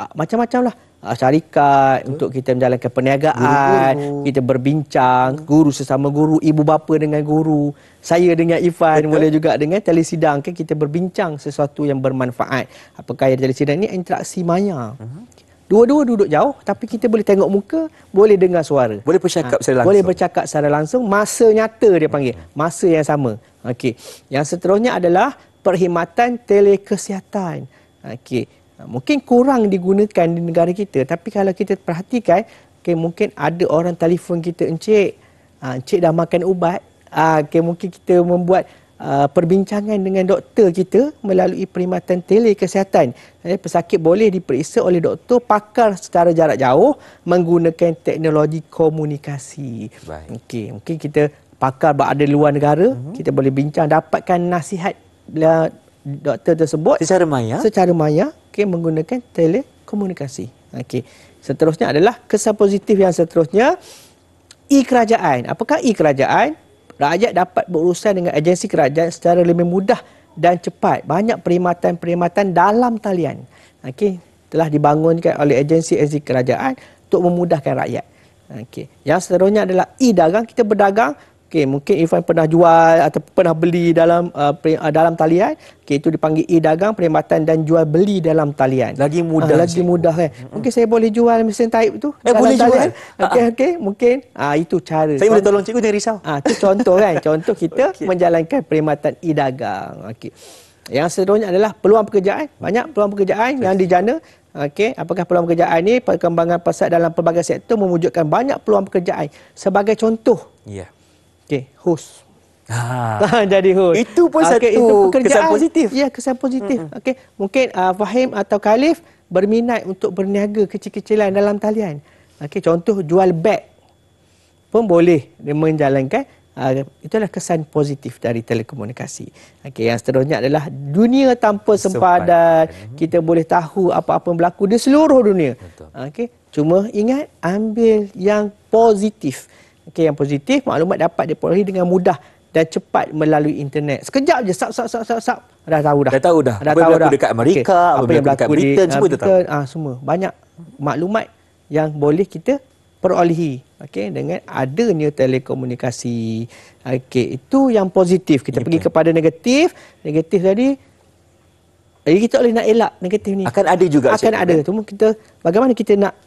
ah, macam-macamlah. murid murid macam macam lah uh, ah, syarikat, Betul. untuk kita menjalankan perniagaan, guru kita berbincang, hmm. guru sesama guru, ibu bapa dengan guru, saya dengan Ifan, Betul. boleh juga dengan telesidang, kan, kita berbincang sesuatu yang bermanfaat. Apakah yang sidang ini interaksi maya. Uh hmm. -huh. Dua-dua duduk jauh tapi kita boleh tengok muka, boleh dengar suara. Boleh bercakap ha, secara langsung. Boleh bercakap secara langsung, masa nyata dia hmm. panggil. Masa yang sama. Okey. Yang seterusnya adalah perkhidmatan telekesihatan. Okey. Ha, mungkin kurang digunakan di negara kita tapi kalau kita perhatikan okay, mungkin ada orang telefon kita encik, uh, encik dah makan ubat, ha, okay, mungkin kita membuat perbincangan dengan doktor kita melalui perkhidmatan tele kesihatan. Eh, pesakit boleh diperiksa oleh doktor pakar secara jarak jauh menggunakan teknologi komunikasi. Okey, mungkin kita pakar berada luar negara, uh-huh. kita boleh bincang dapatkan nasihat lah, doktor tersebut secara maya secara maya okey menggunakan telekomunikasi okey seterusnya adalah kesan positif yang seterusnya e kerajaan apakah e kerajaan rakyat dapat berurusan dengan agensi kerajaan secara lebih mudah dan cepat banyak perkhidmatan-perkhidmatan dalam talian okey telah dibangunkan oleh agensi-agensi kerajaan untuk memudahkan rakyat okey yang seterusnya adalah e dagang kita berdagang Okey, mungkin Irfan pernah jual atau pernah beli dalam uh, uh, dalam talian. Okey, itu dipanggil e-dagang, perkhidmatan dan jual beli dalam talian. Lagi ah, mudah. Uh, lagi cikgu. mudah kan. Mungkin saya boleh jual mesin taip tu. Eh, boleh talian. jual. Okey, ah. okey. Mungkin uh, itu cara. Saya boleh tolong cikgu, jangan risau. Ah, uh, itu contoh kan. Contoh kita okay. menjalankan perkhidmatan e-dagang. Okey. Yang seterusnya adalah peluang pekerjaan. Banyak peluang pekerjaan yang dijana. Okey, apakah peluang pekerjaan ini? Perkembangan pasar dalam pelbagai sektor memujudkan banyak peluang pekerjaan. Sebagai contoh. Ya. Yeah. Okay, host. Ha. Ah, jadi host. Itu pun okay, satu itu kesan positif. Ya, kesan positif. Mm-hmm. Okay, mungkin uh, Fahim atau Khalif berminat untuk berniaga kecil-kecilan dalam talian. Okay, contoh jual beg pun boleh dia menjalankan. Uh, itulah kesan positif dari telekomunikasi. Okay, yang seterusnya adalah dunia tanpa sempadan. Sempat. Mm-hmm. Kita boleh tahu apa-apa yang berlaku di seluruh dunia. Betul. Okay, cuma ingat ambil yang Positif okay, yang positif, maklumat dapat diperoleh dengan mudah dan cepat melalui internet. Sekejap je, sap, sap, sap, sap, sap. Dah tahu dah. Dah tahu dah. dah apa tahu yang berlaku dekat Amerika, okay. apa, yang berlaku dekat Britain, di, semua Britain, dah tahu. Ah, semua. Banyak maklumat yang boleh kita perolehi okay, dengan adanya telekomunikasi. Okay, itu yang positif. Kita ya, pergi kepada negatif. Negatif tadi, jadi kita boleh nak elak negatif ni. Akan ada juga. Akan cik ada. Cik. Kan? Cuma kita, bagaimana kita nak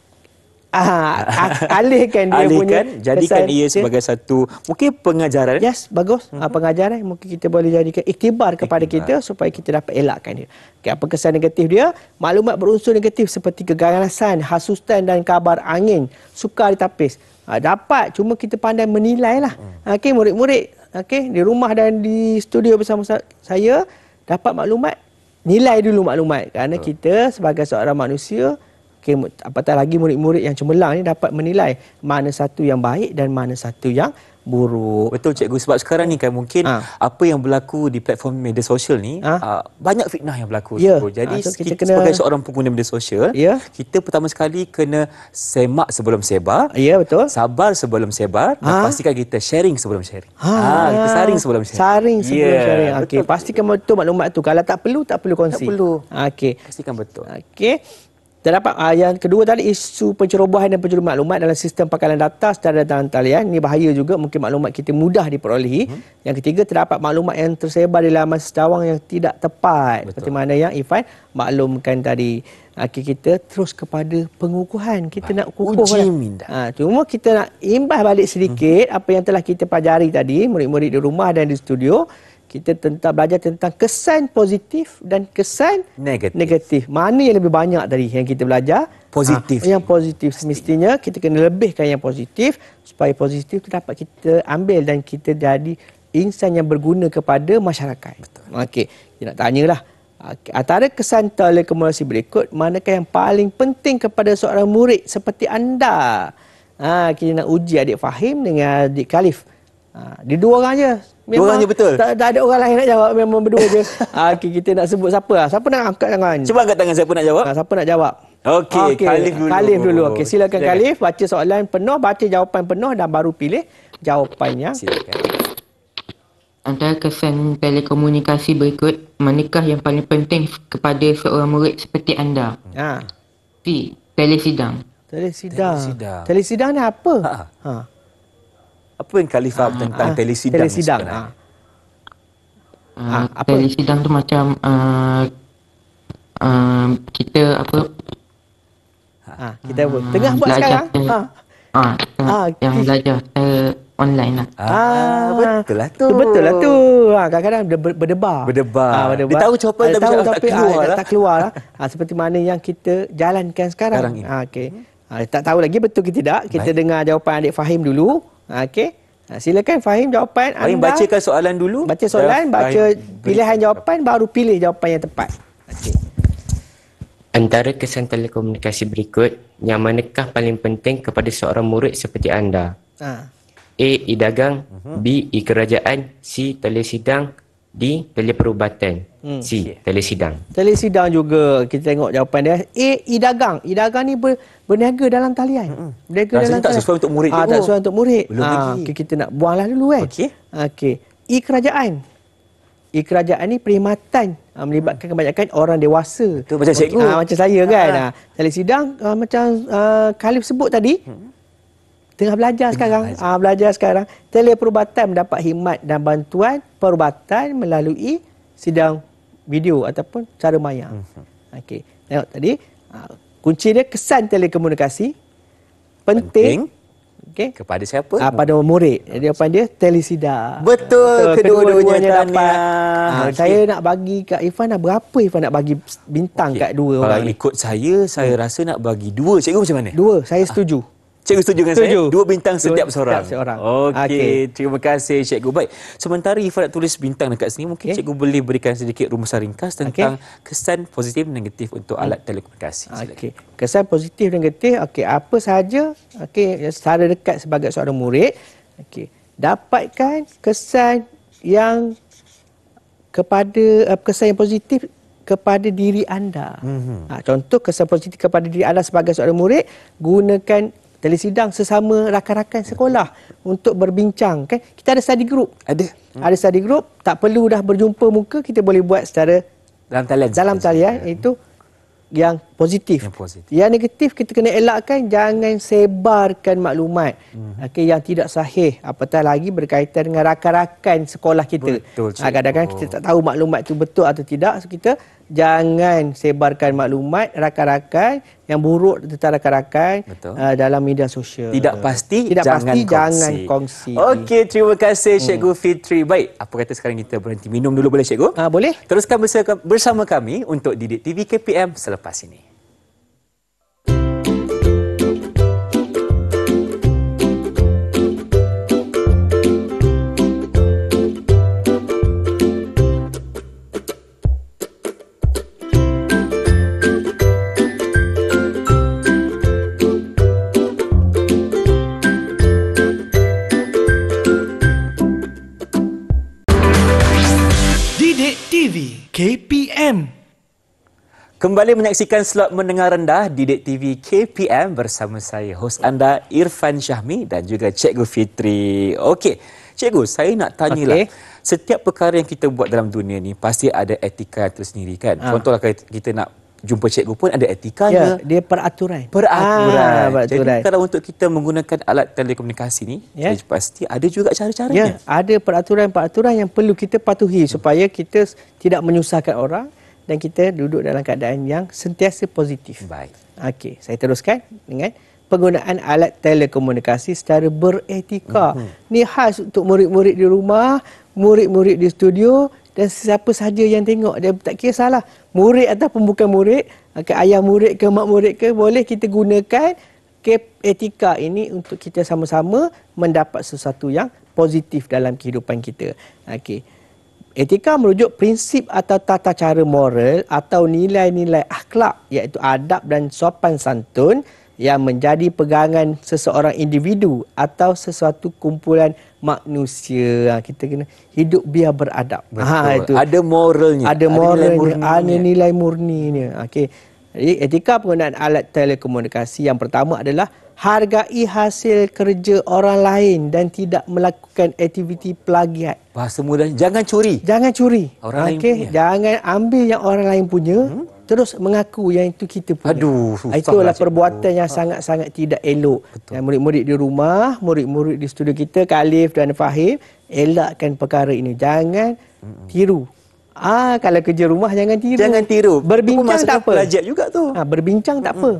Ah, ah, alihkan dia alihkan, punya jadikan ia sebagai satu mungkin pengajaran. Yes, bagus. Mm-hmm. pengajaran mungkin kita boleh jadikan iktibar kepada iktibar. kita supaya kita dapat elakkan dia. Okay, apa kesan negatif dia? Maklumat berunsur negatif seperti keganasan, hasutan dan kabar angin sukar ditapis. Ah, dapat cuma kita pandai menilai menilailah. Hmm. Ah, okey, murid-murid, okey, di rumah dan di studio bersama saya dapat maklumat nilai dulu maklumat kerana oh. kita sebagai seorang manusia okay, apatah lagi murid-murid yang cemerlang ni dapat menilai mana satu yang baik dan mana satu yang buruk. Betul cikgu sebab sekarang ni kan mungkin ha. apa yang berlaku di platform media sosial ni ha? uh, banyak fitnah yang berlaku yeah. Jadi ha, so kita, kita kena... sebagai seorang pengguna media sosial, yeah. kita pertama sekali kena semak sebelum sebar. Ya betul. Sabar sebelum sebar ha? dan pastikan kita sharing sebelum sharing. Ha, ha kita saring sebelum sharing. Saring sebelum yeah. sharing. Okey, pastikan betul maklumat tu. Kalau tak perlu tak perlu kongsi. Tak perlu. Okey. Pastikan betul. Okey. Terdapat dapat uh, yang kedua tadi isu pencerobohan dan pencerobohan maklumat dalam sistem pakalan data secara dalam talian. Ini bahaya juga mungkin maklumat kita mudah diperolehi. Hmm. Yang ketiga terdapat maklumat yang tersebar di laman secawang yang tidak tepat. Seperti mana yang Ifan maklumkan tadi. Okay, kita terus kepada pengukuhan. Kita Baik. nak kukuh. Uji lah. minda. Ha, cuma kita nak imbas balik sedikit hmm. apa yang telah kita pelajari tadi. Murid-murid di rumah dan di studio kita tentang belajar tentang kesan positif dan kesan negatif. negatif. Mana yang lebih banyak dari yang kita belajar? Positif. Ha, yang positif semestinya kita kena lebihkan yang positif supaya positif itu dapat kita ambil dan kita jadi insan yang berguna kepada masyarakat. Betul. Okey, kita nak tanyalah. Okay. Antara kesan telekomunikasi berikut, manakah yang paling penting kepada seorang murid seperti anda? Ha, kita nak uji adik Fahim dengan adik Khalif. Ha, dia dua orang je. Memang dua orang je betul? Tak, tak ada orang lain nak jawab. Memang berdua je. Ah, okay, kita nak sebut siapa lah. Siapa nak angkat tangan? Cuba angkat tangan siapa nak jawab. Ha, siapa nak jawab? Okey, ah, okay. Khalif dulu. Khalif dulu. Okey, silakan, silakan Khalif baca soalan penuh, baca jawapan penuh dan baru pilih jawapannya. Silakan. Antara kesan telekomunikasi berikut, manakah yang paling penting kepada seorang murid seperti anda? Ha. P. Telesidang. Telesidang. Telesidang. Telesidang ni apa? Ha. ha apa yang kali faham uh, tentang uh, telesidang? Telesidang. Ha. Uh, telesidang tu macam uh, uh, kita apa? Ha, kita buat tengah buat sekarang. Ke, ha. Ah, yang belajar ke online lah. Ah, ah betul lah tu. Betul lah tu. Ha, kadang-kadang berdebar. Berdebar. Ha, berdebar. Dia tahu copot tapi, tahu, tak keluar lah. Tak keluar lah. Ha, seperti mana yang kita jalankan sekarang. sekarang ha, okay. ha, tak tahu lagi betul ke tidak. Kita Baik. dengar jawapan adik Fahim dulu. Okey. Ha, silakan Fahim jawapan Fahim anda. Fahim bacakan soalan dulu. Baca soalan, ya, Fahim. baca pilihan jawapan, baru pilih jawapan yang tepat. Okay. Antara kesan telekomunikasi berikut, yang manakah paling penting kepada seorang murid seperti anda? Ha. A. I dagang uh-huh. B. I kerajaan C. Telesidang di pilih perubatan hmm. si telesidang. sidang juga kita tengok jawapan dia. A, eh, I dagang. I dagang ni ber, berniaga dalam talian. Hmm. Berniaga Rasanya dalam tak talian. sesuai untuk murid. Ha, tak sesuai untuk murid. ha, ah, Okay, kita nak buanglah dulu kan. Okey. Okey. I kerajaan. I kerajaan ni perkhidmatan ha, melibatkan kebanyakan orang dewasa. Itu macam cikgu. Ha, macam saya kan. Ha. Telesidang ha, macam uh, Khalif sebut tadi. Hmm. Tengah belajar sekarang. Tengah belajar. Ha, belajar sekarang. Teleperubatan mendapat himat dan bantuan perubatan melalui sidang video ataupun cara maya. Mm-hmm. Okey. Tengok tadi. Ha, kunci dia kesan telekomunikasi. Penting. penting. Okey. Kepada siapa? Ha, pada murid. Oh, dia panggil dia telesida. Betul. Ha, kedua-duanya kedua dapat. Ha, okay. Saya nak bagi Kak nak Berapa Ifan nak bagi bintang okay. kat dua Kalau orang Kalau ikut saya, saya hmm. rasa nak bagi dua. Cikgu macam mana? Dua. Saya setuju. Ha. Cikgu setuju dengan setuju. saya? Dua bintang setiap seorang. seorang. Okey, okay. terima kasih cikgu. Baik. Sementara Ifa nak tulis bintang dekat sini, mungkin okay. cikgu boleh berikan sedikit rumusan ringkas tentang okay. kesan positif dan negatif untuk alat telekomunikasi. Okey. Kesan positif dan negatif, okay apa saja? Okey, secara dekat sebagai seorang murid, okay dapatkan kesan yang kepada eh, kesan yang positif kepada diri anda. Mm-hmm. Ha, contoh kesan positif kepada diri anda sebagai seorang murid, gunakan telesidang sesama rakan-rakan sekolah Betul. untuk berbincang kan kita ada study group ada hmm. ada study group tak perlu dah berjumpa muka kita boleh buat secara dalam talian dalam eh? talian ya. itu yang positif. yang positif yang negatif kita kena elakkan jangan sebarkan maklumat hmm. okay, yang tidak sahih apatah lagi berkaitan dengan rakan-rakan sekolah kita betul, ha, kadang-kadang oh. kita tak tahu maklumat itu betul atau tidak so kita jangan sebarkan maklumat rakan-rakan yang buruk tentang rakan-rakan uh, dalam media sosial. Tidak pasti, Tidak jangan, pasti kongsi. jangan kongsi. Okey, terima kasih hmm. Cikgu hmm. Fitri. Baik, apa kata sekarang kita berhenti minum dulu boleh Cikgu? Ah, boleh. Teruskan bersama kami untuk Didik TV KPM selepas ini. Kembali menyaksikan slot mendengar rendah di Didik TV KPM bersama saya hos anda Irfan Syahmi dan juga Cikgu Fitri. Okey, Cikgu, saya nak tanyalah. Okay. Setiap perkara yang kita buat dalam dunia ni pasti ada etika tersendiri kan? Ha. Contohlah kita nak jumpa cikgu pun ada etika ya, dia peraturan. Peraturan. Ah, peraturan. Jadi kalau untuk kita menggunakan alat telekomunikasi ni, ya. saya pasti ada juga cara-caranya. Ya, ada peraturan-peraturan yang perlu kita patuhi hmm. supaya kita tidak menyusahkan orang dan kita duduk dalam keadaan yang sentiasa positif. Baik. Okey, saya teruskan dengan penggunaan alat telekomunikasi secara beretika. Mm -hmm. Ni khas untuk murid-murid di rumah, murid-murid di studio dan siapa sahaja yang tengok dia tak kisahlah murid ataupun bukan murid, ke ayah murid ke mak murid ke boleh kita gunakan ke etika ini untuk kita sama-sama mendapat sesuatu yang positif dalam kehidupan kita. Okey. Etika merujuk prinsip atau tata cara moral atau nilai-nilai akhlak iaitu adab dan sopan santun yang menjadi pegangan seseorang individu atau sesuatu kumpulan manusia. Ha, kita kena hidup biar beradab. Ha, itu. Ada moralnya. Ada moralnya. Ada nilai murninya. murninya. Okey. Jadi etika penggunaan alat telekomunikasi yang pertama adalah hargai hasil kerja orang lain dan tidak melakukan aktiviti plagiat. Bahasa mudah, jangan curi. Jangan curi. Orang okay. lain punya. Jangan ambil yang orang lain punya, hmm? terus mengaku yang itu kita punya. Aduh, ah, susah. Itu adalah perbuatan cikgu. yang sangat-sangat tidak elok. Betul. Dan murid-murid di rumah, murid-murid di studio kita, Khalif dan Fahim, elakkan perkara ini. Jangan hmm. tiru. Ah, kalau kerja rumah jangan tiru. Jangan tiru. Berbincang tak apa. Belajar juga tu. Ah, berbincang tak hmm. apa.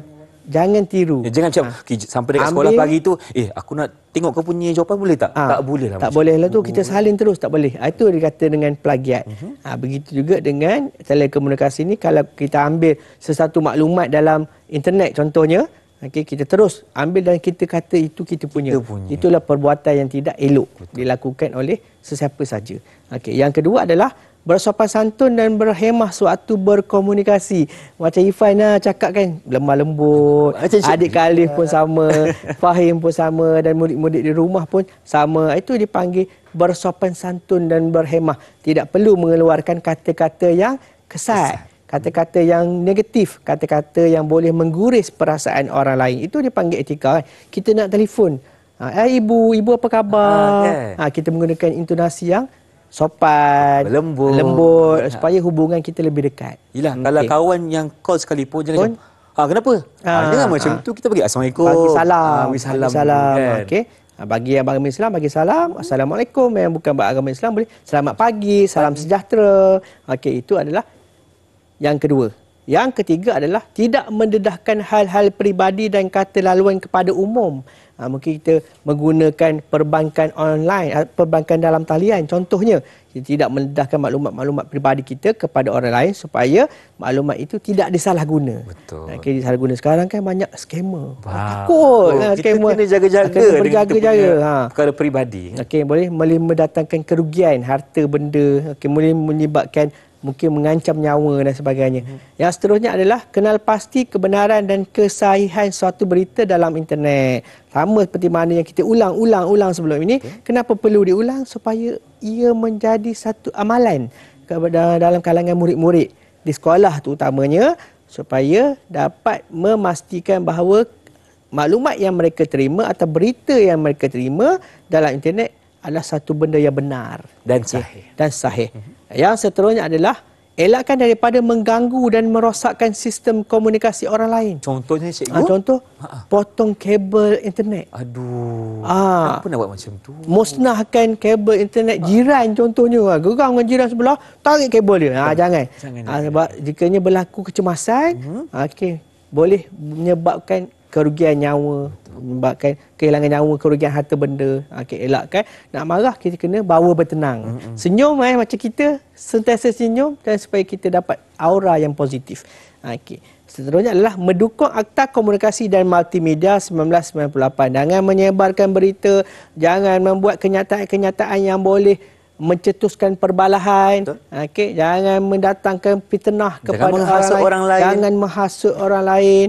Jangan tiru. Ya, jangan macam ha. sampai dekat Ambil. sekolah pagi tu, eh aku nak tengok kau punya jawapan boleh tak? Ha. Tak boleh lah. Tak boleh lah tu kita salin terus tak boleh. Ah, itu dikata dengan plagiat. Uh-huh. Ha, begitu juga dengan telekomunikasi ni kalau kita ambil sesuatu maklumat dalam internet contohnya, okay, kita terus ambil dan kita kata itu kita punya. kita punya. Itulah perbuatan yang tidak elok Betul. dilakukan oleh sesiapa sahaja. Okay, yang kedua adalah bersopan santun dan berhemah sewaktu berkomunikasi. Macam Ifan lah cakap kan, lemah lembut, ah, adik kalif pun ah. sama, Fahim pun sama dan murid-murid di rumah pun sama. Ah, itu dipanggil bersopan santun dan berhemah. Tidak perlu mengeluarkan kata-kata yang kesat. Kata-kata yang negatif, kata-kata yang boleh mengguris perasaan orang lain. Itu dipanggil etika kan. Kita nak telefon, Ha, eh ibu, ibu apa khabar? Ha, kita menggunakan intonasi yang sopan, lembut, lembut ya. supaya hubungan kita lebih dekat. Yalah, kalau okay. kawan yang call sekalipun jangan pun? Ah, kenapa? Ah, jangan ah, macam ah. tu kita bagi assalamualaikum. Bagi salam. Ah, bagi salam. Bagi salam. Kan? Okey. Ah, bagi yang beragama Islam, bagi salam. Assalamualaikum. Yang bukan beragama Islam boleh. Selamat pagi. Salam sejahtera. Okey, itu adalah yang kedua. Yang ketiga adalah tidak mendedahkan hal-hal peribadi dan kata laluan kepada umum. Ha, mungkin kita menggunakan perbankan online, ha, perbankan dalam talian. Contohnya, kita tidak mendedahkan maklumat-maklumat peribadi kita kepada orang lain supaya maklumat itu tidak disalahguna. Betul. Okay, ha, disalahguna. Sekarang kan banyak skamer. Takut. Oh, skamer. Lah kita kena jaga-jaga berjaga-jaga. Ha. perkara peribadi. Okay, boleh melih mendatangkan kerugian harta benda. Okay, boleh menyebabkan mungkin mengancam nyawa dan sebagainya. Hmm. Yang seterusnya adalah kenal pasti kebenaran dan kesahihan suatu berita dalam internet. Sama seperti mana yang kita ulang-ulang-ulang sebelum ini, okay. kenapa perlu diulang supaya ia menjadi satu amalan kepada dalam kalangan murid-murid di sekolah tu utamanya, supaya dapat memastikan bahawa maklumat yang mereka terima atau berita yang mereka terima dalam internet adalah satu benda yang benar dan sahih. Dan sahih. Hmm. Yang seterusnya adalah elakkan daripada mengganggu dan merosakkan sistem komunikasi orang lain. Contohnya cikgu. Ah, ha, contoh Ha-ha. potong kabel internet. Aduh. Ha. Kenapa nak buat macam tu? Musnahkan kabel internet ha. jiran contohnya. Ha. Gerang dengan jiran sebelah, tarik kabel dia. Ha, jangan. jangan. Ha sebab jikanya berlaku kecemasan, hmm. ha, okey, boleh menyebabkan kerugian nyawa menyebabkan kehilangan nyawa kerugian harta benda okay, ha, elakkan nak marah kita kena bawa bertenang mm-hmm. senyum eh macam kita sentiasa senyum dan supaya kita dapat aura yang positif ha, okey seterusnya adalah mendukung akta komunikasi dan multimedia 1998 jangan menyebarkan berita jangan membuat kenyataan-kenyataan yang boleh mencetuskan perbalahan ha, okey jangan mendatangkan fitnah kepada orang, lain. orang lain jangan menghasut orang lain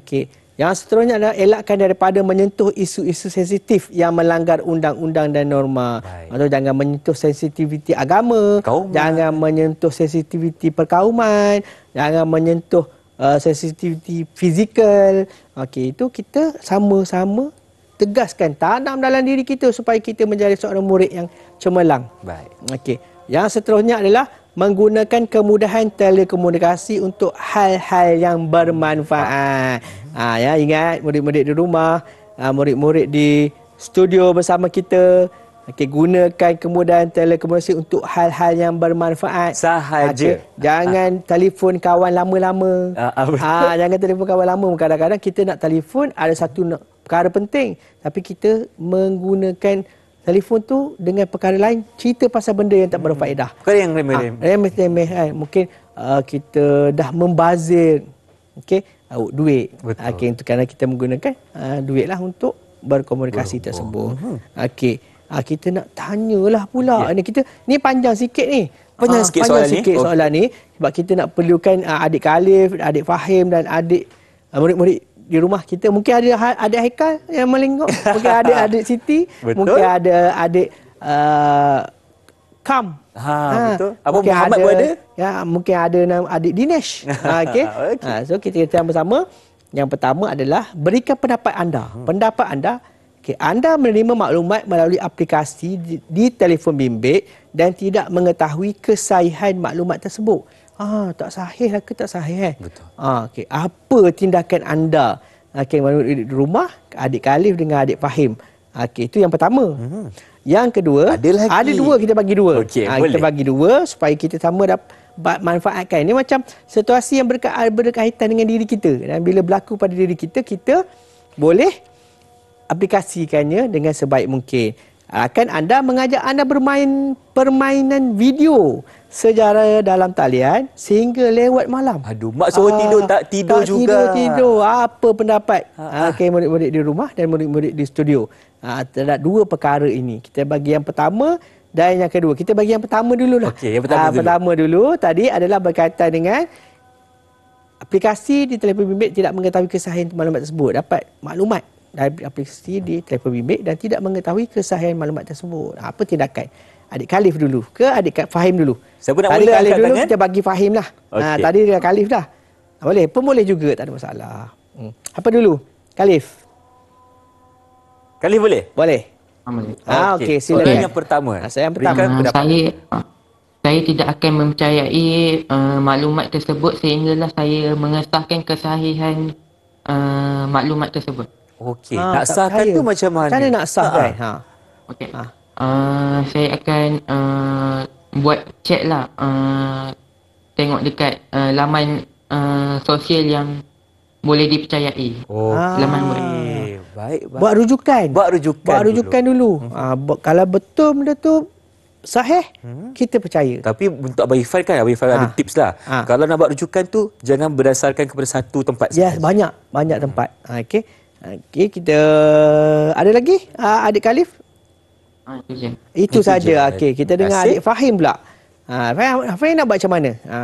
okey yang seterusnya adalah elakkan daripada menyentuh isu-isu sensitif yang melanggar undang-undang dan norma. Atau jangan menyentuh sensitiviti agama, Kauman. jangan menyentuh sensitiviti perkauman, jangan menyentuh uh, sensitiviti fizikal. Okey, itu kita sama-sama tegaskan tanam dalam diri kita supaya kita menjadi seorang murid yang cemerlang. Baik. Okey. Yang seterusnya adalah menggunakan kemudahan telekomunikasi untuk hal-hal yang bermanfaat. Ha, ya, ingat murid-murid di rumah, ah, murid-murid di studio bersama kita, Okay, gunakan kemudahan telekomunikasi untuk hal-hal yang bermanfaat sahaja. Okay, jangan ha. telefon kawan lama-lama. Ah, ha, ha, jangan telefon kawan lama. Kadang-kadang kita nak telefon ada satu perkara penting, tapi kita menggunakan telefon tu dengan perkara lain cerita pasal benda yang tak hmm. berfaedah. Perkara yang remeh-remeh. Ah, remeh remeh kan. Mungkin uh, kita dah membazir okey uh, duit. Ah, okey itu kerana kita menggunakan uh, duitlah untuk berkomunikasi Berupa. tersebut. uh oh, hmm. Okey. Uh, ah, kita nak tanyalah pula. Okay. Ya. Ni kita ni panjang sikit ni. Panjang, ha, sikit, panjang soalan sikit ni. Soalan okay. ni sebab kita nak perlukan uh, adik Khalif, adik Fahim dan adik uh, murid-murid di rumah kita mungkin ada ha, ada Haikal yang melingkup mungkin ada adik Siti betul. mungkin ada adik uh, Kam ha, ha betul mungkin apa Muhammad ada, pun ada ya mungkin ada nama adik Dinesh ha, okey okay. ha, so kita kita sama-sama yang pertama adalah berikan pendapat anda hmm. pendapat anda okay, anda menerima maklumat melalui aplikasi di, di telefon bimbit dan tidak mengetahui kesahihan maklumat tersebut ah tak sahih lah ke tak sahih eh betul ah okey apa tindakan anda Okay, ah, menurut di rumah adik Khalif dengan adik Fahim ah, Okay, itu yang pertama hmm. yang kedua ada, lagi. ada dua kita bagi dua okay, ha, ah, kita bagi dua supaya kita sama dapat manfaatkan ini macam situasi yang berkaitan dengan diri kita dan bila berlaku pada diri kita kita boleh aplikasikannya dengan sebaik mungkin akan anda mengajak anda bermain permainan video sejarah dalam talian sehingga lewat malam. Aduh, mak suruh Aa, ah, tidur tak tidur tak juga. Tidur tidur. Apa pendapat? Ha, ha. Ah, okey, murid-murid di rumah dan murid-murid di studio. Ah, terdapat dua perkara ini. Kita bagi yang pertama dan yang kedua. Kita bagi yang pertama dulu lah. Okey, yang pertama Aa, ah, dulu. Pertama dulu tadi adalah berkaitan dengan aplikasi di telefon bimbit tidak mengetahui kesahihan maklumat tersebut. Dapat maklumat dari aplikasi di telefon bimbit dan tidak mengetahui kesahihan maklumat tersebut. Ha, apa tindakan? Adik Khalif dulu ke adik Fahim dulu? Siapa nak adik Khalif dulu tangan? kita bagi Fahim lah. Okay. Ha, tadi dia Khalif dah. Ha, boleh, pun boleh juga tak ada masalah. Hmm. Apa dulu? Khalif. Khalif boleh? Boleh. Ah, okay. okey, sila okay. yang pertama. Ha, saya yang pertama. Uh, saya saya tidak akan mempercayai uh, maklumat tersebut sehinggalah saya mengesahkan kesahihan uh, eh, maklumat tersebut. Okey, ha, nak sahkan kaya. tu macam mana? Macam mana nak sahkan? Ah. Ha. ha. Okey. Ha. Uh, saya akan uh, buat check lah. Uh, tengok dekat uh, laman uh, sosial yang boleh dipercayai. Oh, laman boleh. Baik, baik. Buat rujukan. Buat rujukan. Buat rujukan dulu. dulu. Uh, kalau betul benda tu sahih, hmm? kita percaya. Tapi untuk Abang Ifan kan, Abang Ifan ha. ada tips lah. Ha. Kalau nak buat rujukan tu, jangan berdasarkan kepada satu tempat. Ya, yes, banyak. Banyak hmm. tempat. Okey. Okey, kita ada lagi? Uh, adik Khalif? Ha, itu saja. Itu saja. Okey, kita dengar adik Fahim pula. Ha, Fahim, Fahim nak buat macam mana? Ha.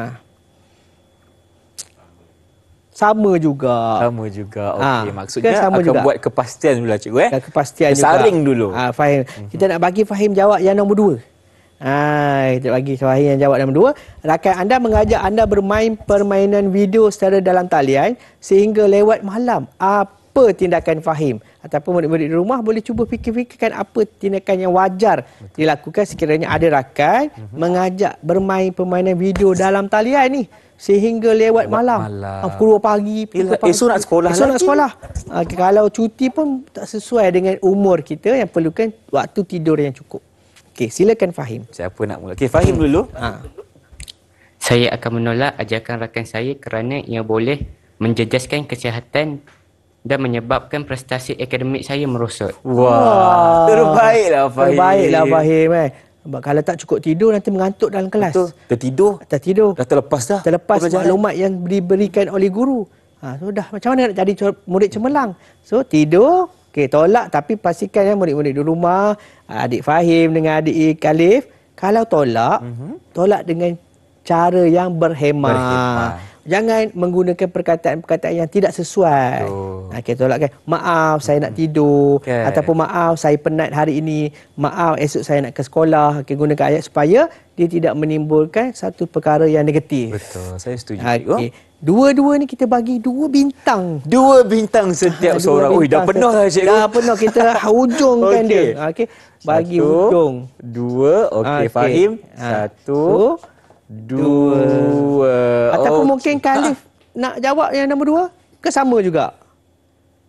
Sama juga. Sama juga. Okey, ha, maksudnya kan sama akan juga. buat kepastian dulu cikgu eh. Ya, kepastian Kesaring juga. Saring dulu. Ha, Fahim. Mm-hmm. Kita nak bagi Fahim jawab yang nombor dua. Ha, kita bagi Fahim yang jawab nombor dua. Rakan anda mengajak anda bermain permainan video secara dalam talian sehingga lewat malam. Apa apa tindakan fahim ataupun murid-murid di rumah boleh cuba fikir-fikirkan apa tindakan yang wajar Betul. dilakukan sekiranya ada rakan uh-huh. mengajak bermain permainan video dalam talian ni sehingga lewat malam, malam. pukul ah, 2 pagi, pukul pagi. Esok nak sekolah esok lagi. nak sekolah. Uh, kalau cuti pun tak sesuai dengan umur kita yang perlukan waktu tidur yang cukup. Okey, silakan Fahim. Siapa nak mula? Okey, Fahim dulu. Ha. Saya akan menolak ajakan rakan saya kerana ia boleh menjejaskan kesihatan dan menyebabkan prestasi akademik saya merosot. Wah, Wah. terbaiklah Fahim. Terbaiklah Fahim eh. Sebab kalau tak cukup tidur nanti mengantuk dalam kelas. Betul. Tertidur? Tertidur. Dah terlepas dah. Terlepas Pembelajaran. maklumat yang diberikan oleh guru. Ha, sudah. So macam mana nak jadi murid cemerlang? So tidur, okey tolak tapi pastikan ya murid-murid di rumah, adik Fahim dengan adik Khalif, kalau tolak, mm-hmm. tolak dengan cara yang berhemah. berhemat jangan menggunakan perkataan-perkataan yang tidak sesuai. Oh. Ha, okey tolak kan. Maaf saya nak tidur okay. ataupun maaf saya penat hari ini. Maaf esok saya nak ke sekolah. Okey gunakan ayat supaya dia tidak menimbulkan satu perkara yang negatif. Betul. Saya setuju. Ha, okey. Oh. Dua-dua ni kita bagi dua bintang. Dua bintang setiap ha, dua seorang. Bintang Ui, dah penuh lah cikgu. Dah penuh. Kita hujungkan okay. dia. Okey. Bagi Satu, hujung. Dua. Okey. Okay. Fahim. Satu. Satu dua. dua. Ataupun oh. mungkin Khalif ha. nak jawab yang nombor dua ke sama juga?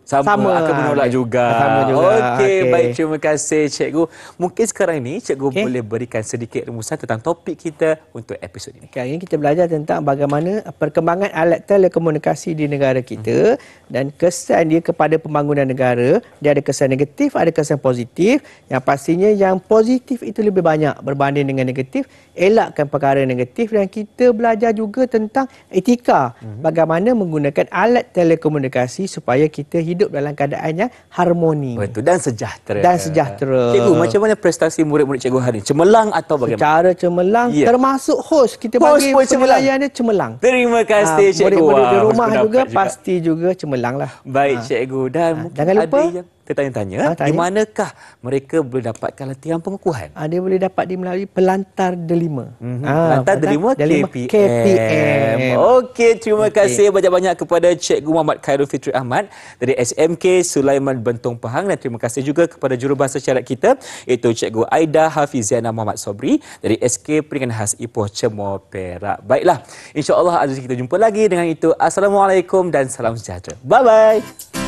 sama, sama akan menolak juga. Sama juga. Okey, okay. baik terima kasih cikgu. Mungkin sekarang ini cikgu okay. boleh berikan sedikit rumusan tentang topik kita untuk episod ini. Okay, ini kita belajar tentang bagaimana perkembangan alat telekomunikasi di negara kita mm-hmm. dan kesan dia kepada pembangunan negara. Dia ada kesan negatif, ada kesan positif. Yang pastinya yang positif itu lebih banyak berbanding dengan negatif. Elakkan perkara negatif dan kita belajar juga tentang etika. Mm-hmm. Bagaimana menggunakan alat telekomunikasi supaya kita hidup hidup dalam keadaan yang harmoni. Betul dan sejahtera. Dan sejahtera. Cikgu, macam mana prestasi murid-murid cikgu hari ini? Cemerlang atau bagaimana? Secara cemerlang yeah. termasuk host kita host bagi penilaian dia cemerlang. Terima kasih ah, cikgu. Murid-murid di rumah juga, juga pasti juga lah. Baik ah. cikgu dan ha. jangan ada yang... Kita tanya-tanya, ah, di manakah mereka boleh dapatkan latihan pengukuhan? Ha, dia boleh dapat di melalui Pelantar Delima. Mm-hmm. Ha, Pelantar Delima, KPM. KPM. Okey, terima okay. kasih banyak-banyak kepada Cikgu Muhammad Khairul Fitri Ahmad dari SMK Sulaiman Bentong Pahang dan terima kasih juga kepada jurubahasa syarat kita iaitu Cikgu Aida Hafizana Muhammad Sobri dari SK Peringan Khas Ipoh Cemo Perak. Baiklah, insyaAllah kita jumpa lagi dengan itu. Assalamualaikum dan salam sejahtera. Bye-bye.